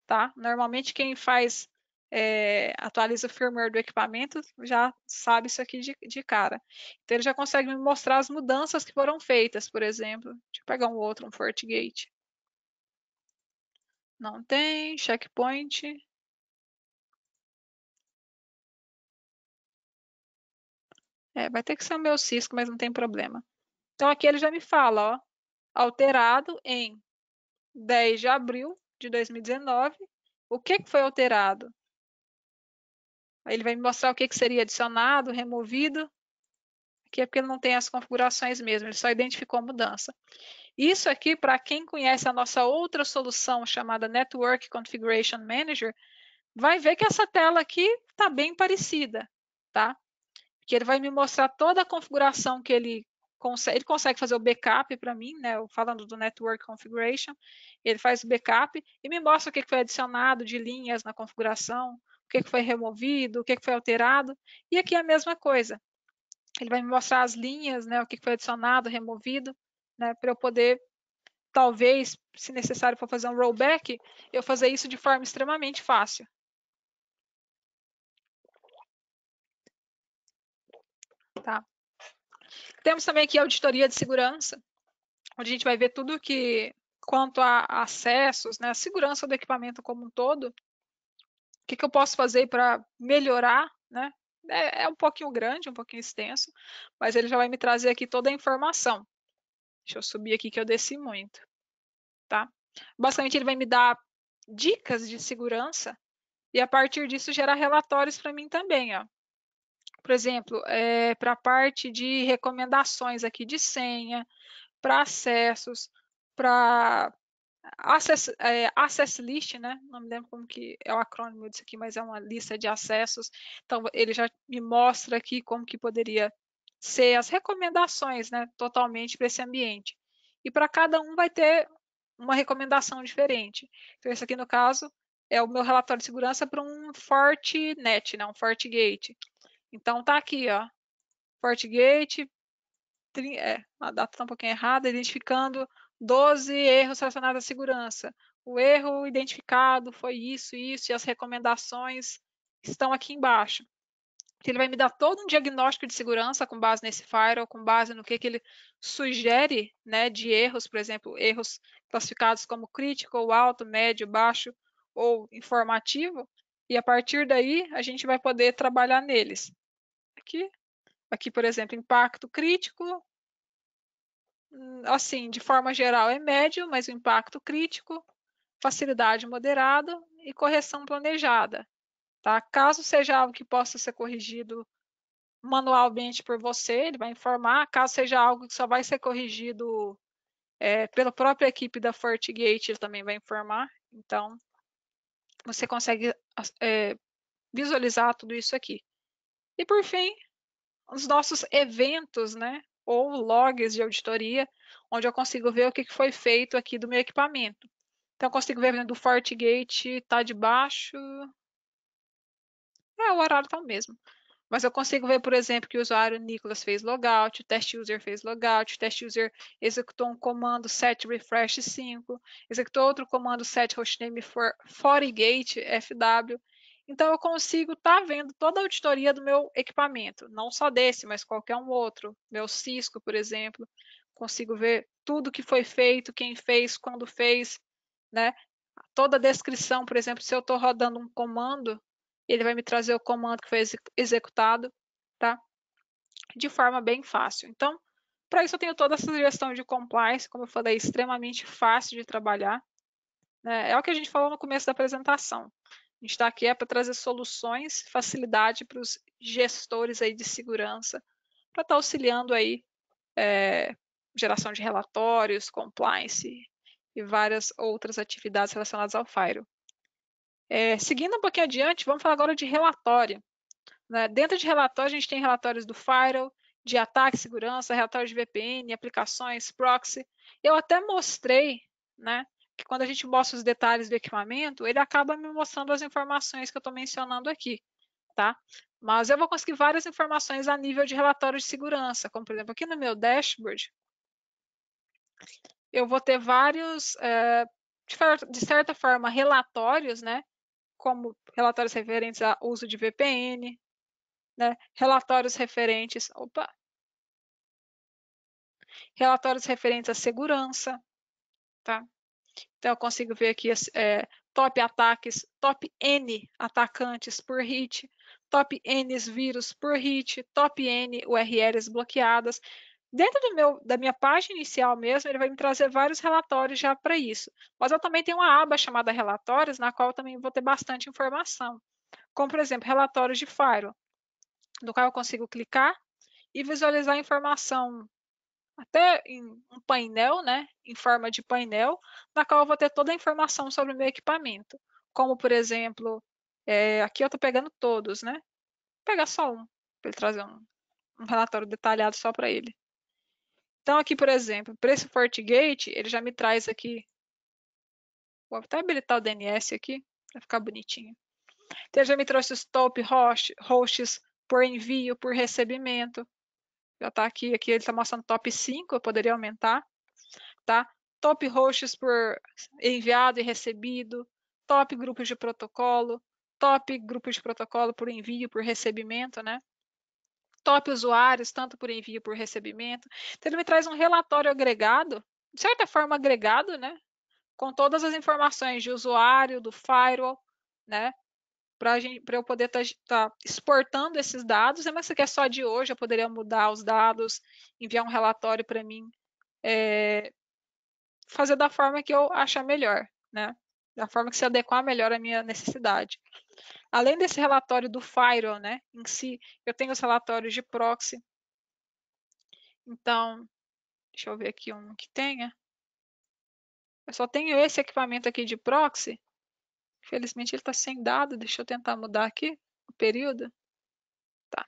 tá? Normalmente quem faz é, atualiza o firmware do equipamento, já sabe isso aqui de, de, cara. Então ele já consegue me mostrar as mudanças que foram feitas, por exemplo. Deixa eu pegar um outro, um FortiGate. Não tem, checkpoint. É, vai ter que ser o meu Cisco, mas não tem problema. Então aqui ele já me fala, ó, alterado em 10 de abril de 2019. O que, que foi alterado? Aí ele vai me mostrar o que, que seria adicionado, removido. Aqui é porque ele não tem as configurações mesmo, ele só identificou a mudança. Isso aqui, para quem conhece a nossa outra solução chamada Network Configuration Manager, vai ver que essa tela aqui está bem parecida, tá? Que ele vai me mostrar toda a configuração que ele consegue. Ele consegue fazer o backup para mim, né? Falando do Network Configuration, ele faz o backup e me mostra o que foi adicionado de linhas na configuração, o que, é que foi removido, o que, é que foi alterado. E aqui é a mesma coisa. Ele vai me mostrar as linhas, né, o que, que foi adicionado, removido, né, para eu poder, talvez, se necessário for fazer um rollback, eu fazer isso de forma extremamente fácil. Tá. Temos também aqui a auditoria de segurança, onde a gente vai ver tudo que quanto a acessos, né, a segurança do equipamento como um todo, que, que eu posso fazer para melhorar, né? É, é um pouquinho grande, um pouquinho extenso, mas ele já vai me trazer aqui toda a informação. Deixa eu subir aqui que eu desci muito, tá? Basicamente ele vai me dar dicas de segurança e a partir disso gerar relatórios para mim também, ó. Por exemplo, é, para a parte de recomendações aqui de senha, para acessos, para access, é, access list, né? Não me lembro como que é o acrônimo disso aqui, mas é uma lista de acessos. Então ele já me mostra aqui como que poderia ser as recomendações, né? Totalmente para esse ambiente. E para cada um vai ter uma recomendação diferente. Então esse aqui no caso é o meu relatório de segurança para um Fortinet, né? Um FortiGate. Então tá aqui, ó. FortiGate, é, a data está um pouquinho errada, identificando 12 erros relacionados à segurança. O erro identificado foi isso, isso, e as recomendações estão aqui embaixo. Ele vai me dar todo um diagnóstico de segurança com base nesse firewall, com base no que, que ele sugere né, de erros, por exemplo, erros classificados como crítico, ou alto, médio, baixo ou informativo, e a partir daí a gente vai poder trabalhar neles. Aqui, aqui por exemplo, impacto crítico, Hum, assim, de forma geral, é médio, mas o impacto crítico, facilidade moderada e correção planejada. Tá? Caso seja algo que possa ser corrigido manualmente por você, ele vai informar. Caso seja algo que só vai ser corrigido é, pela própria equipe da FortiGate, ele também vai informar. Então, você consegue é, visualizar tudo isso aqui. E por fim, os nossos eventos, né? ou logs de auditoria, onde eu consigo ver o que foi feito aqui do meu equipamento. Então, eu consigo ver, do FortiGate está debaixo. É, o horário está o mesmo. Mas eu consigo ver, por exemplo, que o usuário Nicolas fez logout, o test user fez logout, o test user executou um comando set refresh 5, executou outro comando set hostname for FortiGate FW. Então, eu consigo estar tá vendo toda a auditoria do meu equipamento, não só desse, mas qualquer um outro, meu Cisco, por exemplo. Consigo ver tudo que foi feito, quem fez, quando fez, né? Toda a descrição, por exemplo, se eu estou rodando um comando, ele vai me trazer o comando que foi executado, tá? De forma bem fácil. Então, para isso eu tenho toda essa gestão de compliance, como eu falei, extremamente fácil de trabalhar. Né? É o que a gente falou no começo da apresentação. A gente está aqui é para trazer soluções, facilidade para os gestores aí de segurança, para estar tá auxiliando aí é, geração de relatórios, compliance e várias outras atividades relacionadas ao FIRO. É, seguindo um pouquinho adiante, vamos falar agora de relatório. Né? Dentro de relatório, a gente tem relatórios do FIRO, de ataque segurança, relatórios de VPN, aplicações, proxy. Eu até mostrei né, que quando a gente mostra os detalhes do equipamento, ele acaba me mostrando as informações que eu estou mencionando aqui, tá? Mas eu vou conseguir várias informações a nível de relatório de segurança, como por exemplo aqui no meu dashboard, eu vou ter vários, eh, de certa forma, relatórios, né? Como relatórios referentes ao uso de VPN, né? relatórios referentes. Opa! Relatórios referentes à segurança, tá? Então, eu consigo ver aqui assim, é, top ataques, top N atacantes por hit, top N vírus por hit, top N URLs bloqueadas. Dentro do meu, da minha página inicial mesmo, ele vai me trazer vários relatórios já para isso. Mas eu também tenho uma aba chamada relatórios, na qual eu também vou ter bastante informação. Como, por exemplo, relatórios de firewall, no qual eu consigo clicar e visualizar a informação até em um painel, né, em forma de painel, na qual eu vou ter toda a informação sobre o meu equipamento. Como, por exemplo, é, aqui eu estou pegando todos, né? Vou pegar só um, para ele trazer um, um relatório detalhado só para ele. Então, aqui, por exemplo, para esse FortiGate, ele já me traz aqui. Vou até habilitar o DNS aqui, para ficar bonitinho. Então, ele já me trouxe os top hosts, hosts por envio, por recebimento, já está aqui, aqui ele está mostrando top 5, eu poderia aumentar, tá? Top hosts por enviado e recebido, top grupos de protocolo, top grupos de protocolo por envio, por recebimento, né? Top usuários, tanto por envio, por recebimento. Então, ele me traz um relatório agregado, de certa forma agregado, né? Com todas as informações de usuário, do firewall, né? para eu poder estar tá, tá exportando esses dados, né, mas isso aqui é só de hoje, eu poderia mudar os dados, enviar um relatório para mim, é, fazer da forma que eu achar melhor, né? Da forma que se adequar melhor à minha necessidade. Além desse relatório do firewall, né, em si, eu tenho os relatórios de proxy. Então, deixa eu ver aqui um que tenha. Eu só tenho esse equipamento aqui de proxy, Infelizmente ele está sem dado, deixa eu tentar mudar aqui o período. Tá.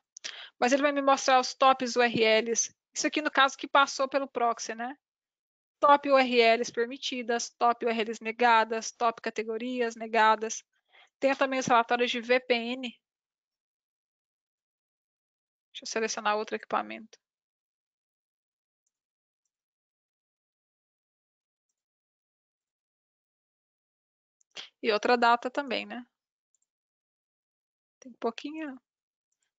Mas ele vai me mostrar os tops URLs. Isso aqui no caso que passou pelo proxy, né? Top URLs permitidas, top URLs negadas, top categorias negadas. Tem também os relatórios de VPN. Deixa eu selecionar outro equipamento. E outra data também, né? Tem um pouquinho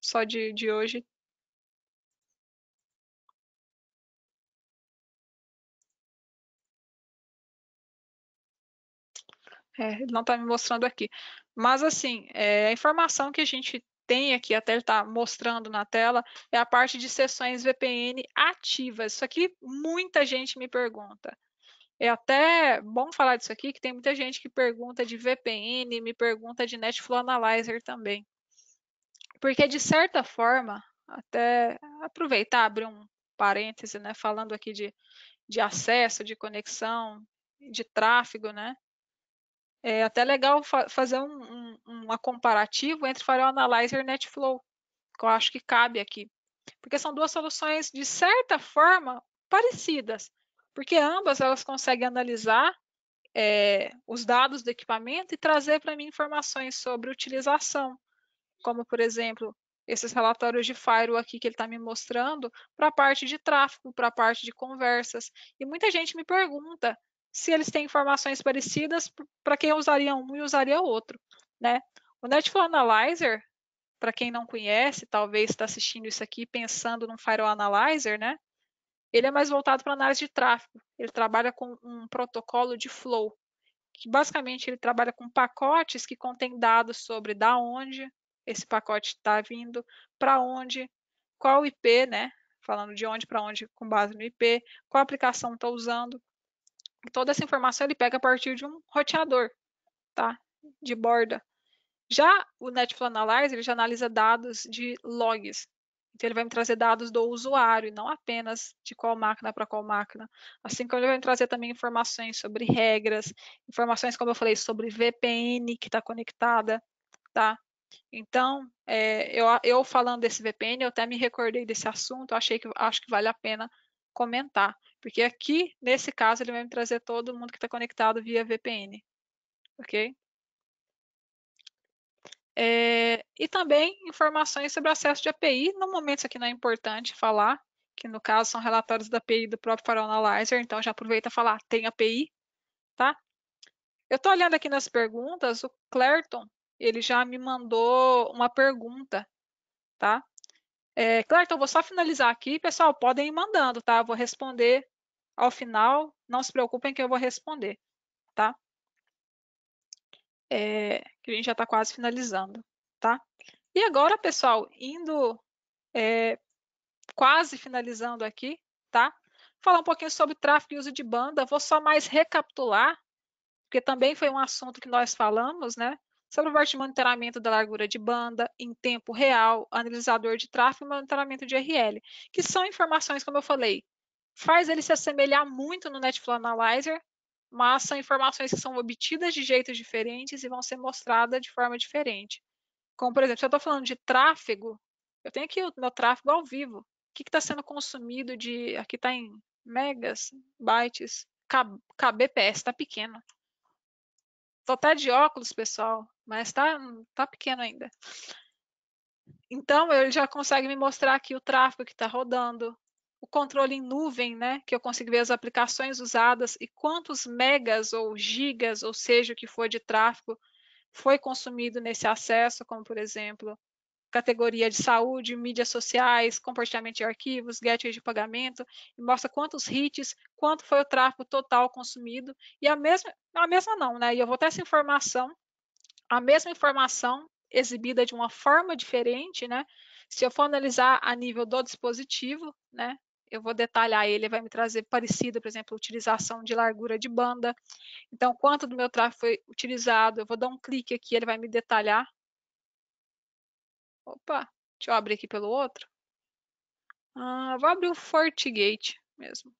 só de, de hoje. É, ele não está me mostrando aqui. Mas, assim, é, a informação que a gente tem aqui, até ele está mostrando na tela, é a parte de sessões VPN ativas. Isso aqui muita gente me pergunta. É até bom falar disso aqui, que tem muita gente que pergunta de VPN, me pergunta de NetFlow Analyzer também. Porque, de certa forma, até aproveitar, abrir um parêntese, né, falando aqui de, de acesso, de conexão, de tráfego, né, é até legal fa fazer um, um, uma comparativo entre Firewall Analyzer e NetFlow, que eu acho que cabe aqui. Porque são duas soluções, de certa forma, parecidas, porque ambas elas conseguem analisar é, os dados do equipamento e trazer para mim informações sobre utilização, como, por exemplo, esses relatórios de firewall aqui que ele está me mostrando para a parte de tráfego, para a parte de conversas. E muita gente me pergunta se eles têm informações parecidas, para quem usaria um e usaria outro. Né? O NetFlow Analyzer, para quem não conhece, talvez está assistindo isso aqui pensando num Firewall Analyzer, né? Ele é mais voltado para análise de tráfego. Ele trabalha com um protocolo de flow, que basicamente ele trabalha com pacotes que contêm dados sobre da onde esse pacote está vindo, para onde, qual IP, né? Falando de onde para onde com base no IP, qual aplicação está usando. Toda essa informação ele pega a partir de um roteador, tá? De borda. Já o NetFlow Analyzer ele já analisa dados de logs, então, ele vai me trazer dados do usuário, e não apenas de qual máquina para qual máquina. Assim como ele vai me trazer também informações sobre regras, informações, como eu falei, sobre VPN que está conectada, tá? Então, é, eu, eu falando desse VPN, eu até me recordei desse assunto, achei que acho que vale a pena comentar, porque aqui, nesse caso, ele vai me trazer todo mundo que está conectado via VPN, ok? É, e também informações sobre acesso de API, no momento isso aqui não é importante falar, que no caso são relatórios da API do próprio Farol Analyzer, então já aproveita e falar, ah, tem API, tá? Eu estou olhando aqui nas perguntas, o Clerton, ele já me mandou uma pergunta, tá? É, eh, Clerton, vou só finalizar aqui, pessoal, podem ir mandando, tá? Eu vou responder ao final, não se preocupem que eu vou responder, tá? é, que a gente já está quase finalizando, tá? E agora, pessoal, indo é, quase finalizando aqui, tá? Falar um pouquinho sobre tráfego e uso de banda, vou só mais recapitular, porque também foi um assunto que nós falamos, né? Sobre o parte de monitoramento da largura de banda em tempo real, analisador de tráfego e monitoramento de RL, que são informações, como eu falei, faz ele se assemelhar muito no NetFlow Analyzer, mas são informações que são obtidas de jeitos diferentes e vão ser mostradas de forma diferente. Como, por exemplo, se eu estou falando de tráfego, eu tenho aqui o meu tráfego ao vivo. O que está sendo consumido de. Aqui está em megas, bytes, kbps, está pequeno. Estou até de óculos, pessoal, mas está tá pequeno ainda. Então, ele já consegue me mostrar aqui o tráfego que está rodando, o controle em nuvem, né, que eu consigo ver as aplicações usadas e quantos megas ou gigas, ou seja, o que for de tráfego, foi consumido nesse acesso, como por exemplo, categoria de saúde, mídias sociais, compartilhamento de arquivos, gateway de pagamento, e mostra quantos hits, quanto foi o tráfego total consumido, e a mesma, a mesma não, né? E eu vou ter essa informação, a mesma informação exibida de uma forma diferente, né? Se eu for analisar a nível do dispositivo, né? eu vou detalhar ele, vai me trazer parecida, por exemplo, utilização de largura de banda. Então, quanto do meu tráfego foi utilizado, eu vou dar um clique aqui, ele vai me detalhar. Opa, deixa eu abrir aqui pelo outro. Ah, vou abrir o FortiGate mesmo.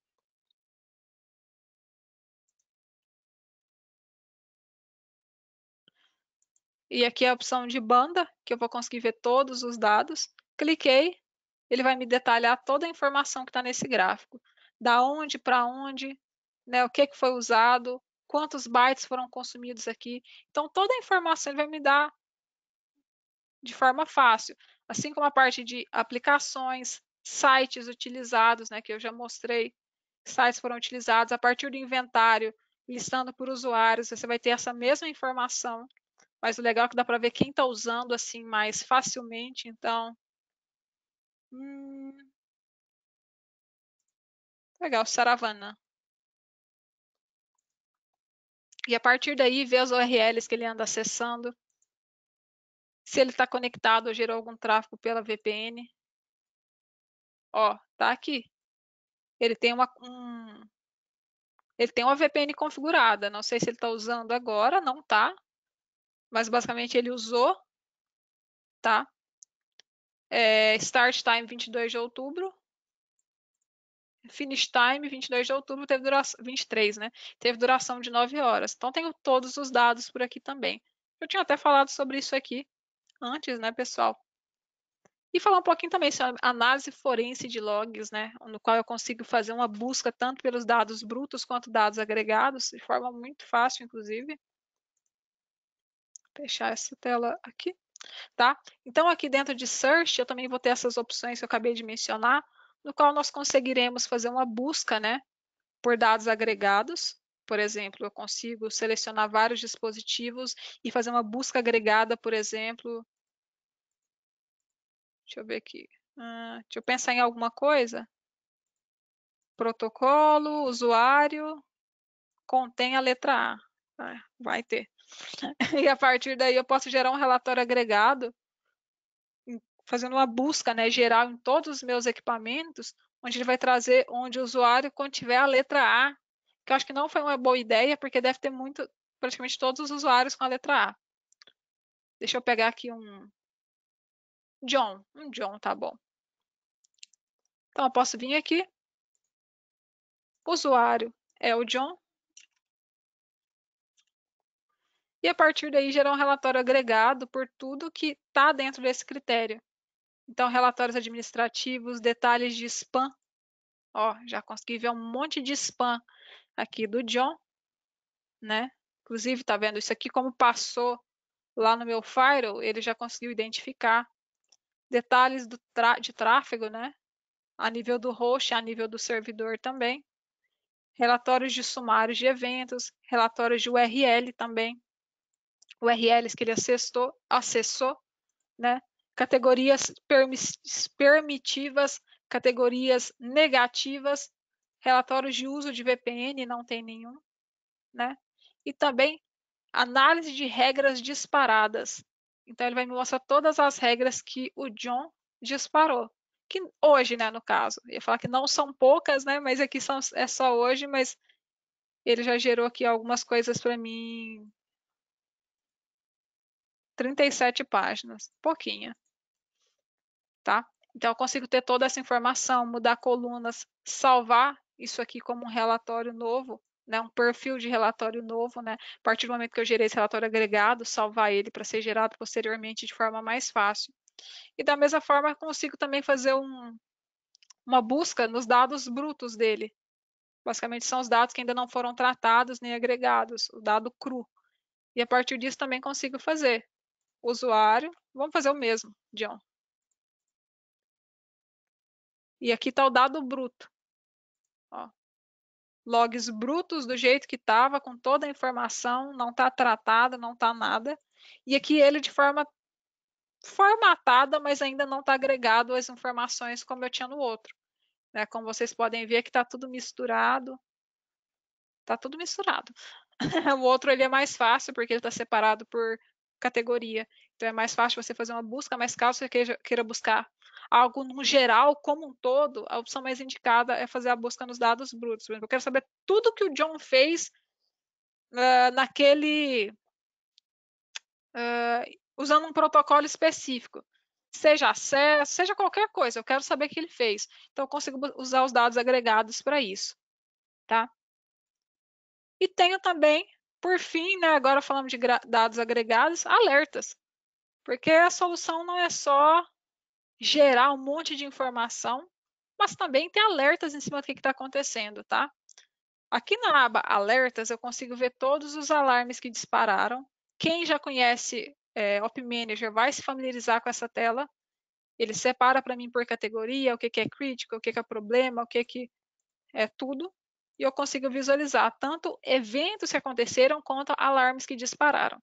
E aqui é a opção de banda, que eu vou conseguir ver todos os dados. Cliquei, ele vai me detalhar toda a informação que está nesse gráfico. Da onde para onde, né, o que, que foi usado, quantos bytes foram consumidos aqui. Então, toda a informação ele vai me dar de forma fácil. Assim como a parte de aplicações, sites utilizados, né, que eu já mostrei, sites foram utilizados, a partir do inventário, listando por usuários, você vai ter essa mesma informação, mas o legal é que dá para ver quem está usando assim mais facilmente, então Hum. Legal, Saravana. E a partir daí, ver as URLs que ele anda acessando. Se ele está conectado ou gerou algum tráfego pela VPN. Ó, tá aqui. Ele tem uma, um... ele tem uma VPN configurada. Não sei se ele está usando agora, não tá. Mas basicamente ele usou, tá? É, start time 22 de outubro. Finish time 22 de outubro teve duração 23, né? Teve duração de 9 horas. Então tenho todos os dados por aqui também. Eu tinha até falado sobre isso aqui antes, né, pessoal? E falar um pouquinho também sobre análise forense de logs, né, no qual eu consigo fazer uma busca tanto pelos dados brutos quanto dados agregados, de forma muito fácil, inclusive. Vou fechar essa tela aqui. Tá? Então, aqui dentro de Search, eu também vou ter essas opções que eu acabei de mencionar, no qual nós conseguiremos fazer uma busca né, por dados agregados. Por exemplo, eu consigo selecionar vários dispositivos e fazer uma busca agregada, por exemplo. Deixa eu ver aqui. Ah, deixa eu pensar em alguma coisa. Protocolo, usuário, contém a letra A. Ah, vai ter. e a partir daí eu posso gerar um relatório agregado, fazendo uma busca né, geral em todos os meus equipamentos, onde ele vai trazer onde o usuário, contiver a letra A, que eu acho que não foi uma boa ideia, porque deve ter muito, praticamente todos os usuários com a letra A. Deixa eu pegar aqui um John, um John, tá bom. Então, eu posso vir aqui, usuário é o John, e a partir daí gerar um relatório agregado por tudo que está dentro desse critério. Então, relatórios administrativos, detalhes de spam. Ó, já consegui ver um monte de spam aqui do John, né? Inclusive, tá vendo isso aqui como passou lá no meu firewall, ele já conseguiu identificar detalhes de tráfego, né? A nível do host, a nível do servidor também. Relatórios de sumários de eventos, relatórios de URL também. URLs que ele acessou, acessou né? categorias permitivas, categorias negativas, relatórios de uso de VPN não tem nenhum, né? E também análise de regras disparadas. Então ele vai me mostrar todas as regras que o John disparou, que hoje, né, no caso. ia falar que não são poucas, né, mas aqui é são é só hoje, mas ele já gerou aqui algumas coisas para mim 37 páginas, pouquinha. Tá? Então, eu consigo ter toda essa informação, mudar colunas, salvar isso aqui como um relatório novo, né, um perfil de relatório novo, né? A partir do momento que eu gerei esse relatório agregado, salvar ele para ser gerado posteriormente de forma mais fácil. E da mesma forma, consigo também fazer um, uma busca nos dados brutos dele. Basicamente, são os dados que ainda não foram tratados nem agregados, o dado cru. E a partir disso também consigo fazer usuário. Vamos fazer o mesmo, John. E aqui está o dado bruto. Ó. Logs brutos do jeito que estava, com toda a informação, não está tratada, não está nada. E aqui ele de forma formatada, mas ainda não está agregado as informações como eu tinha no outro. Né? Como vocês podem ver que está tudo misturado. Está tudo misturado. o outro ele é mais fácil porque ele está separado por categoria. Então é mais fácil você fazer uma busca, mas caso você queira, queira buscar algo no geral, como um todo, a opção mais indicada é fazer a busca nos dados brutos. Por exemplo, eu quero saber tudo que o John fez uh, naquele. Uh, usando um protocolo específico. Seja acesso, seja qualquer coisa, eu quero saber o que ele fez. Então, eu consigo usar os dados agregados para isso. Tá? E tenho também por fim, né, agora falamos de dados agregados, alertas. Porque a solução não é só gerar um monte de informação, mas também ter alertas em cima do que está acontecendo, tá? Aqui na aba Alertas, eu consigo ver todos os alarmes que dispararam. Quem já conhece é, Op Manager vai se familiarizar com essa tela. Ele separa para mim por categoria, o que, que é crítico, o que, que é problema, o que, que é tudo e eu consigo visualizar tanto eventos que aconteceram quanto alarmes que dispararam.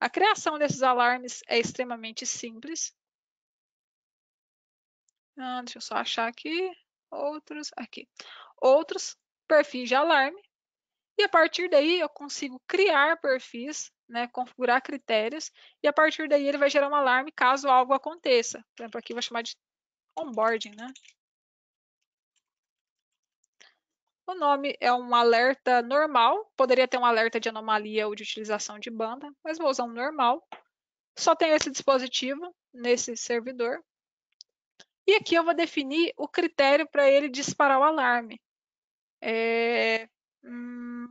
A criação desses alarmes é extremamente simples. Ah, deixa eu só achar aqui. Outros, aqui. Outros perfis de alarme. E a partir daí eu consigo criar perfis, né, configurar critérios, e a partir daí ele vai gerar um alarme caso algo aconteça. Por exemplo, aqui eu vou chamar de onboarding, né? O nome é um alerta normal, poderia ter um alerta de anomalia ou de utilização de banda, mas vou usar um normal. Só tenho esse dispositivo nesse servidor. E aqui eu vou definir o critério para ele disparar o alarme. É, hum,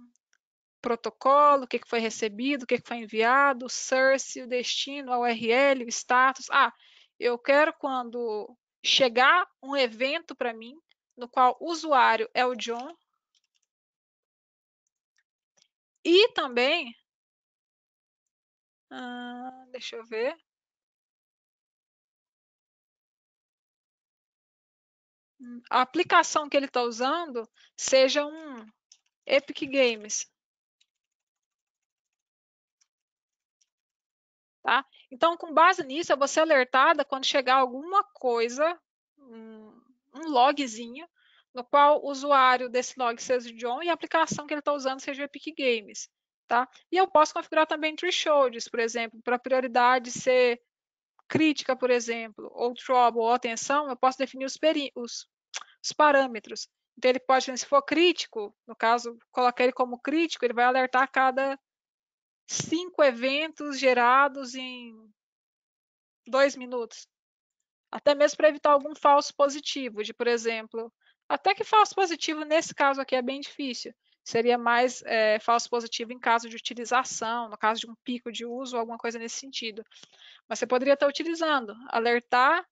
protocolo, o que, foi recebido, o que, que foi enviado, o source, o destino, a URL, o status. Ah, eu quero quando chegar um evento para mim, no qual o usuário é o John, e também. Ah, deixa eu ver. Hum, a aplicação que ele está usando seja um Epic Games. Tá? Então, com base nisso, eu vou ser alertada quando chegar alguma coisa, um, um logzinho, no qual o usuário desse log seja o John e a aplicação que ele está usando seja o Epic Games. Tá? E eu posso configurar também thresholds, por exemplo, para prioridade ser crítica, por exemplo, ou trouble, ou atenção, eu posso definir os, os, os parâmetros. Então, ele pode, se for crítico, no caso, colocar ele como crítico, ele vai alertar a cada cinco eventos gerados em dois minutos. Até mesmo para evitar algum falso positivo, de, por exemplo, até que falso positivo, nesse caso aqui, é bem difícil. Seria mais é, falso positivo em caso de utilização, no caso de um pico de uso, alguma coisa nesse sentido. Mas você poderia estar utilizando, alertar,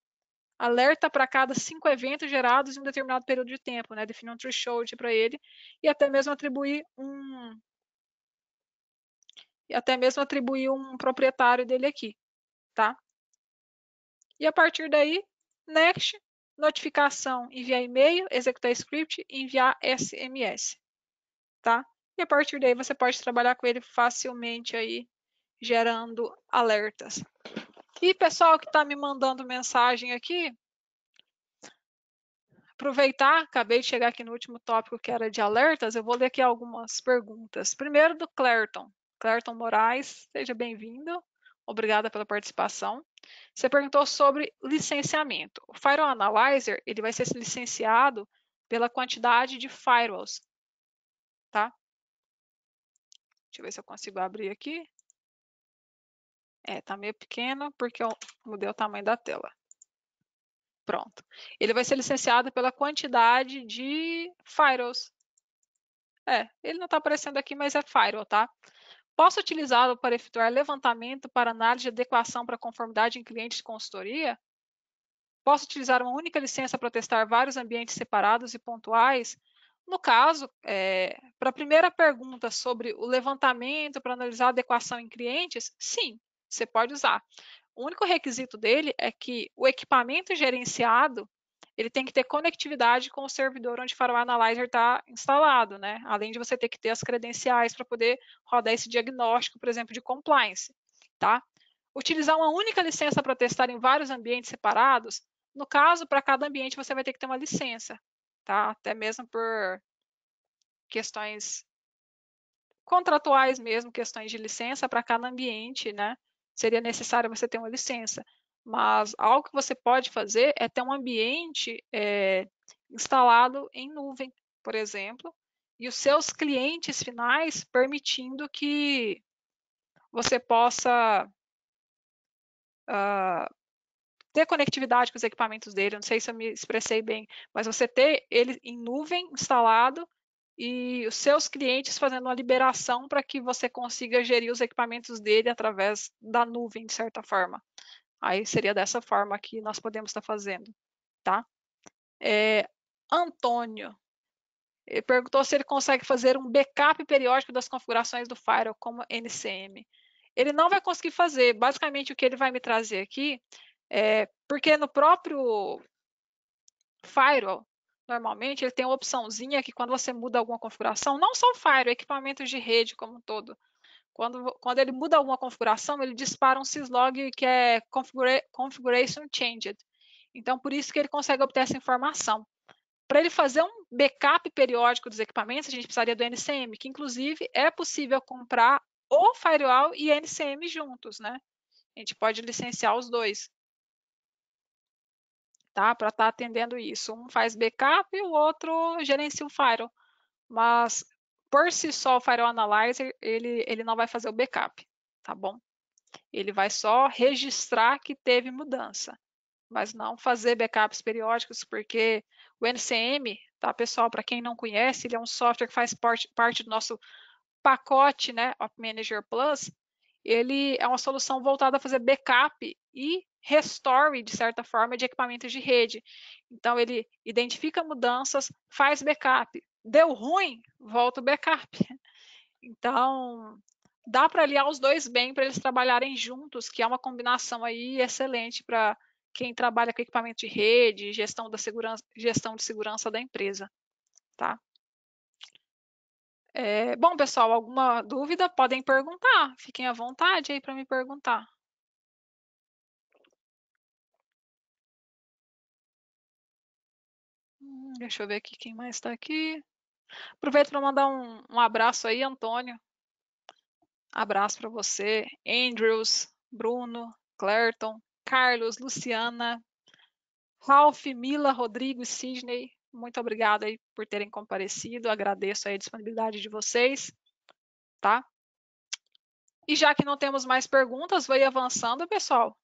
alerta para cada cinco eventos gerados em um determinado período de tempo, né? Definir um threshold para ele e até mesmo atribuir um. E até mesmo atribuir um proprietário dele aqui, tá? E a partir daí, next, notificação, enviar e-mail, executar script, enviar SMS, tá? E a partir daí você pode trabalhar com ele facilmente aí, gerando alertas. E pessoal que está me mandando mensagem aqui, aproveitar, acabei de chegar aqui no último tópico que era de alertas, eu vou ler aqui algumas perguntas. Primeiro do Clerton, Clerton Moraes, seja bem-vindo, obrigada pela participação. Você perguntou sobre licenciamento. O Firewall Analyzer ele vai ser licenciado pela quantidade de firewalls, tá? Deixa eu ver se eu consigo abrir aqui. É, tá meio pequeno porque eu mudei o tamanho da tela. Pronto. Ele vai ser licenciado pela quantidade de firewalls. É, ele não está aparecendo aqui, mas é firewall, tá? Posso utilizá-lo para efetuar levantamento para análise de adequação para conformidade em clientes de consultoria? Posso utilizar uma única licença para testar vários ambientes separados e pontuais? No caso, é, para a primeira pergunta sobre o levantamento para analisar adequação em clientes, sim, você pode usar. O único requisito dele é que o equipamento gerenciado ele tem que ter conectividade com o servidor onde o Firewall Analyzer está instalado, né? Além de você ter que ter as credenciais para poder rodar esse diagnóstico, por exemplo, de compliance, tá? Utilizar uma única licença para testar em vários ambientes separados, no caso, para cada ambiente você vai ter que ter uma licença, tá? Até mesmo por questões contratuais mesmo, questões de licença para cada ambiente, né? Seria necessário você ter uma licença. Mas algo que você pode fazer é ter um ambiente é, instalado em nuvem, por exemplo, e os seus clientes finais permitindo que você possa uh, ter conectividade com os equipamentos dele. Não sei se eu me expressei bem, mas você ter ele em nuvem instalado e os seus clientes fazendo uma liberação para que você consiga gerir os equipamentos dele através da nuvem, de certa forma. Aí seria dessa forma que nós podemos estar tá fazendo, tá? É, Antônio ele perguntou se ele consegue fazer um backup periódico das configurações do firewall como NCM. Ele não vai conseguir fazer. Basicamente, o que ele vai me trazer aqui é porque no próprio firewall, normalmente, ele tem uma opçãozinha que quando você muda alguma configuração, não só o firewall, equipamentos de rede como um todo, quando, quando ele muda alguma configuração, ele dispara um syslog que é configura configuration changed. Então, por isso que ele consegue obter essa informação. Para ele fazer um backup periódico dos equipamentos, a gente precisaria do NCM, que inclusive é possível comprar o firewall e NCM juntos, né? A gente pode licenciar os dois. Tá? Para estar tá atendendo isso. Um faz backup e o outro gerencia o firewall. Mas por si só o Firewall Analyzer, ele, ele não vai fazer o backup, tá bom? Ele vai só registrar que teve mudança, mas não fazer backups periódicos, porque o NCM, tá, pessoal, para quem não conhece, ele é um software que faz parte, parte do nosso pacote, né, Op Manager Plus, ele é uma solução voltada a fazer backup e restore, de certa forma, de equipamentos de rede. Então, ele identifica mudanças, faz backup, Deu ruim, volta o backup. Então, dá para aliar os dois bem para eles trabalharem juntos, que é uma combinação aí excelente para quem trabalha com equipamento de rede, gestão da segurança, gestão de segurança da empresa, tá? É, bom, pessoal, alguma dúvida podem perguntar. Fiquem à vontade aí para me perguntar. Hum, deixa eu ver aqui quem mais está aqui. Aproveito para mandar um, um abraço aí, Antônio. Abraço para você, Andrews, Bruno, Clerton, Carlos, Luciana, Ralph, Mila, Rodrigo e Sidney. Muito obrigada aí por terem comparecido. Agradeço aí a disponibilidade de vocês, tá? E já que não temos mais perguntas, vou ir avançando, pessoal,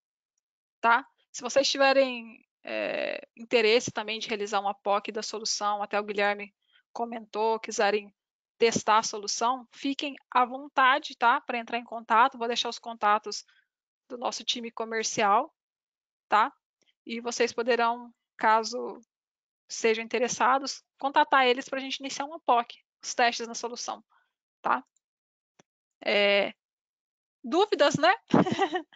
tá? Se vocês tiverem é, interesse também de realizar uma POC da solução, até o Guilherme comentou, quiserem testar a solução, fiquem à vontade, tá? Para entrar em contato, vou deixar os contatos do nosso time comercial, tá? E vocês poderão, caso sejam interessados, contatar eles para a gente iniciar uma POC, os testes na solução, tá? É... Dúvidas, né?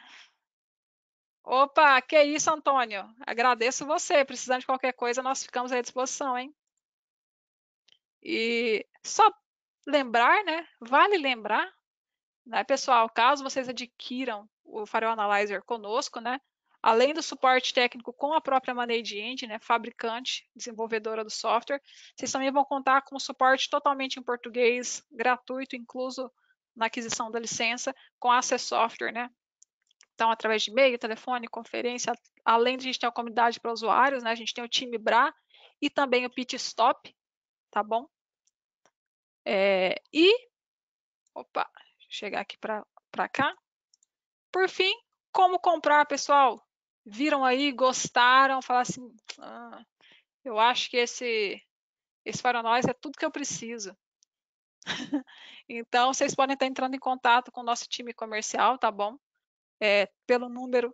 Opa, que isso, Antônio? Agradeço você. Precisando de qualquer coisa, nós ficamos à disposição, hein? E só lembrar, né? Vale lembrar, né, pessoal, caso vocês adquiram o Firewall Analyzer conosco, né? Além do suporte técnico com a própria Manage Engine, né, fabricante, desenvolvedora do software, vocês também vão contar com suporte totalmente em português, gratuito, incluso na aquisição da licença, com a Access Software, né? Então, através de e-mail, telefone, conferência, além de a gente ter a comunidade para usuários, né? A gente tem o time BRA e também o Pit Stop, tá bom? É, e, opa, chegar aqui para cá. Por fim, como comprar, pessoal? Viram aí, gostaram, falaram assim, ah, eu acho que esse, esse é tudo que eu preciso. então, vocês podem estar entrando em contato com o nosso time comercial, tá bom? É, pelo número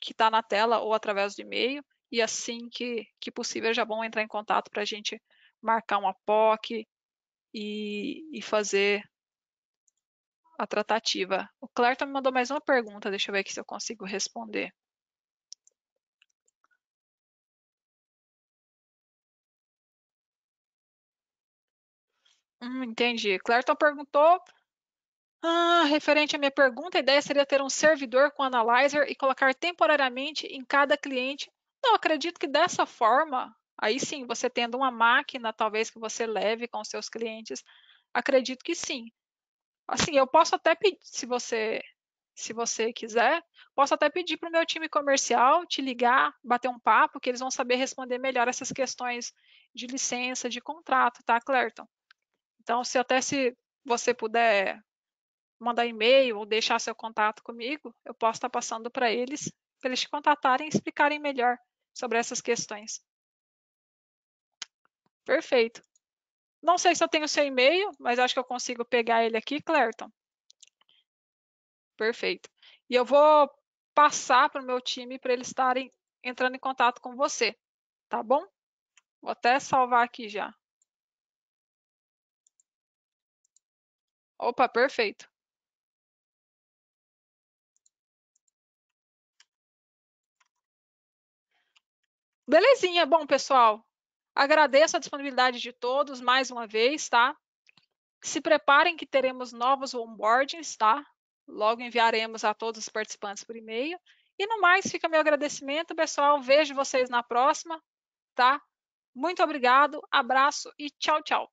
que está na tela ou através do e-mail. E assim que, que possível, já vão entrar em contato para a gente marcar uma POC, e, e fazer a tratativa. O Clerton me mandou mais uma pergunta, deixa eu ver aqui se eu consigo responder. Hum, entendi. Clerton então, perguntou ah, referente à minha pergunta, a ideia seria ter um servidor com analyzer e colocar temporariamente em cada cliente. Não acredito que dessa forma Aí sim, você tendo uma máquina, talvez que você leve com seus clientes, acredito que sim. Assim, eu posso até pedir, se você se você quiser, posso até pedir para o meu time comercial te ligar, bater um papo, que eles vão saber responder melhor essas questões de licença, de contrato, tá, Clerton? Então, se até se você puder mandar e-mail ou deixar seu contato comigo, eu posso estar tá passando para eles, para eles te contatarem e explicarem melhor sobre essas questões. Perfeito. Não sei se eu tenho seu e-mail, mas acho que eu consigo pegar ele aqui, Clerton. Perfeito. E eu vou passar para o meu time para eles estarem entrando em contato com você, tá bom? Vou até salvar aqui já. Opa, perfeito. Belezinha, bom pessoal. Agradeço a disponibilidade de todos mais uma vez, tá? Se preparem que teremos novos onboardings, tá? Logo enviaremos a todos os participantes por e-mail. E no mais, fica meu agradecimento, pessoal. Vejo vocês na próxima, tá? Muito obrigado, abraço e tchau, tchau.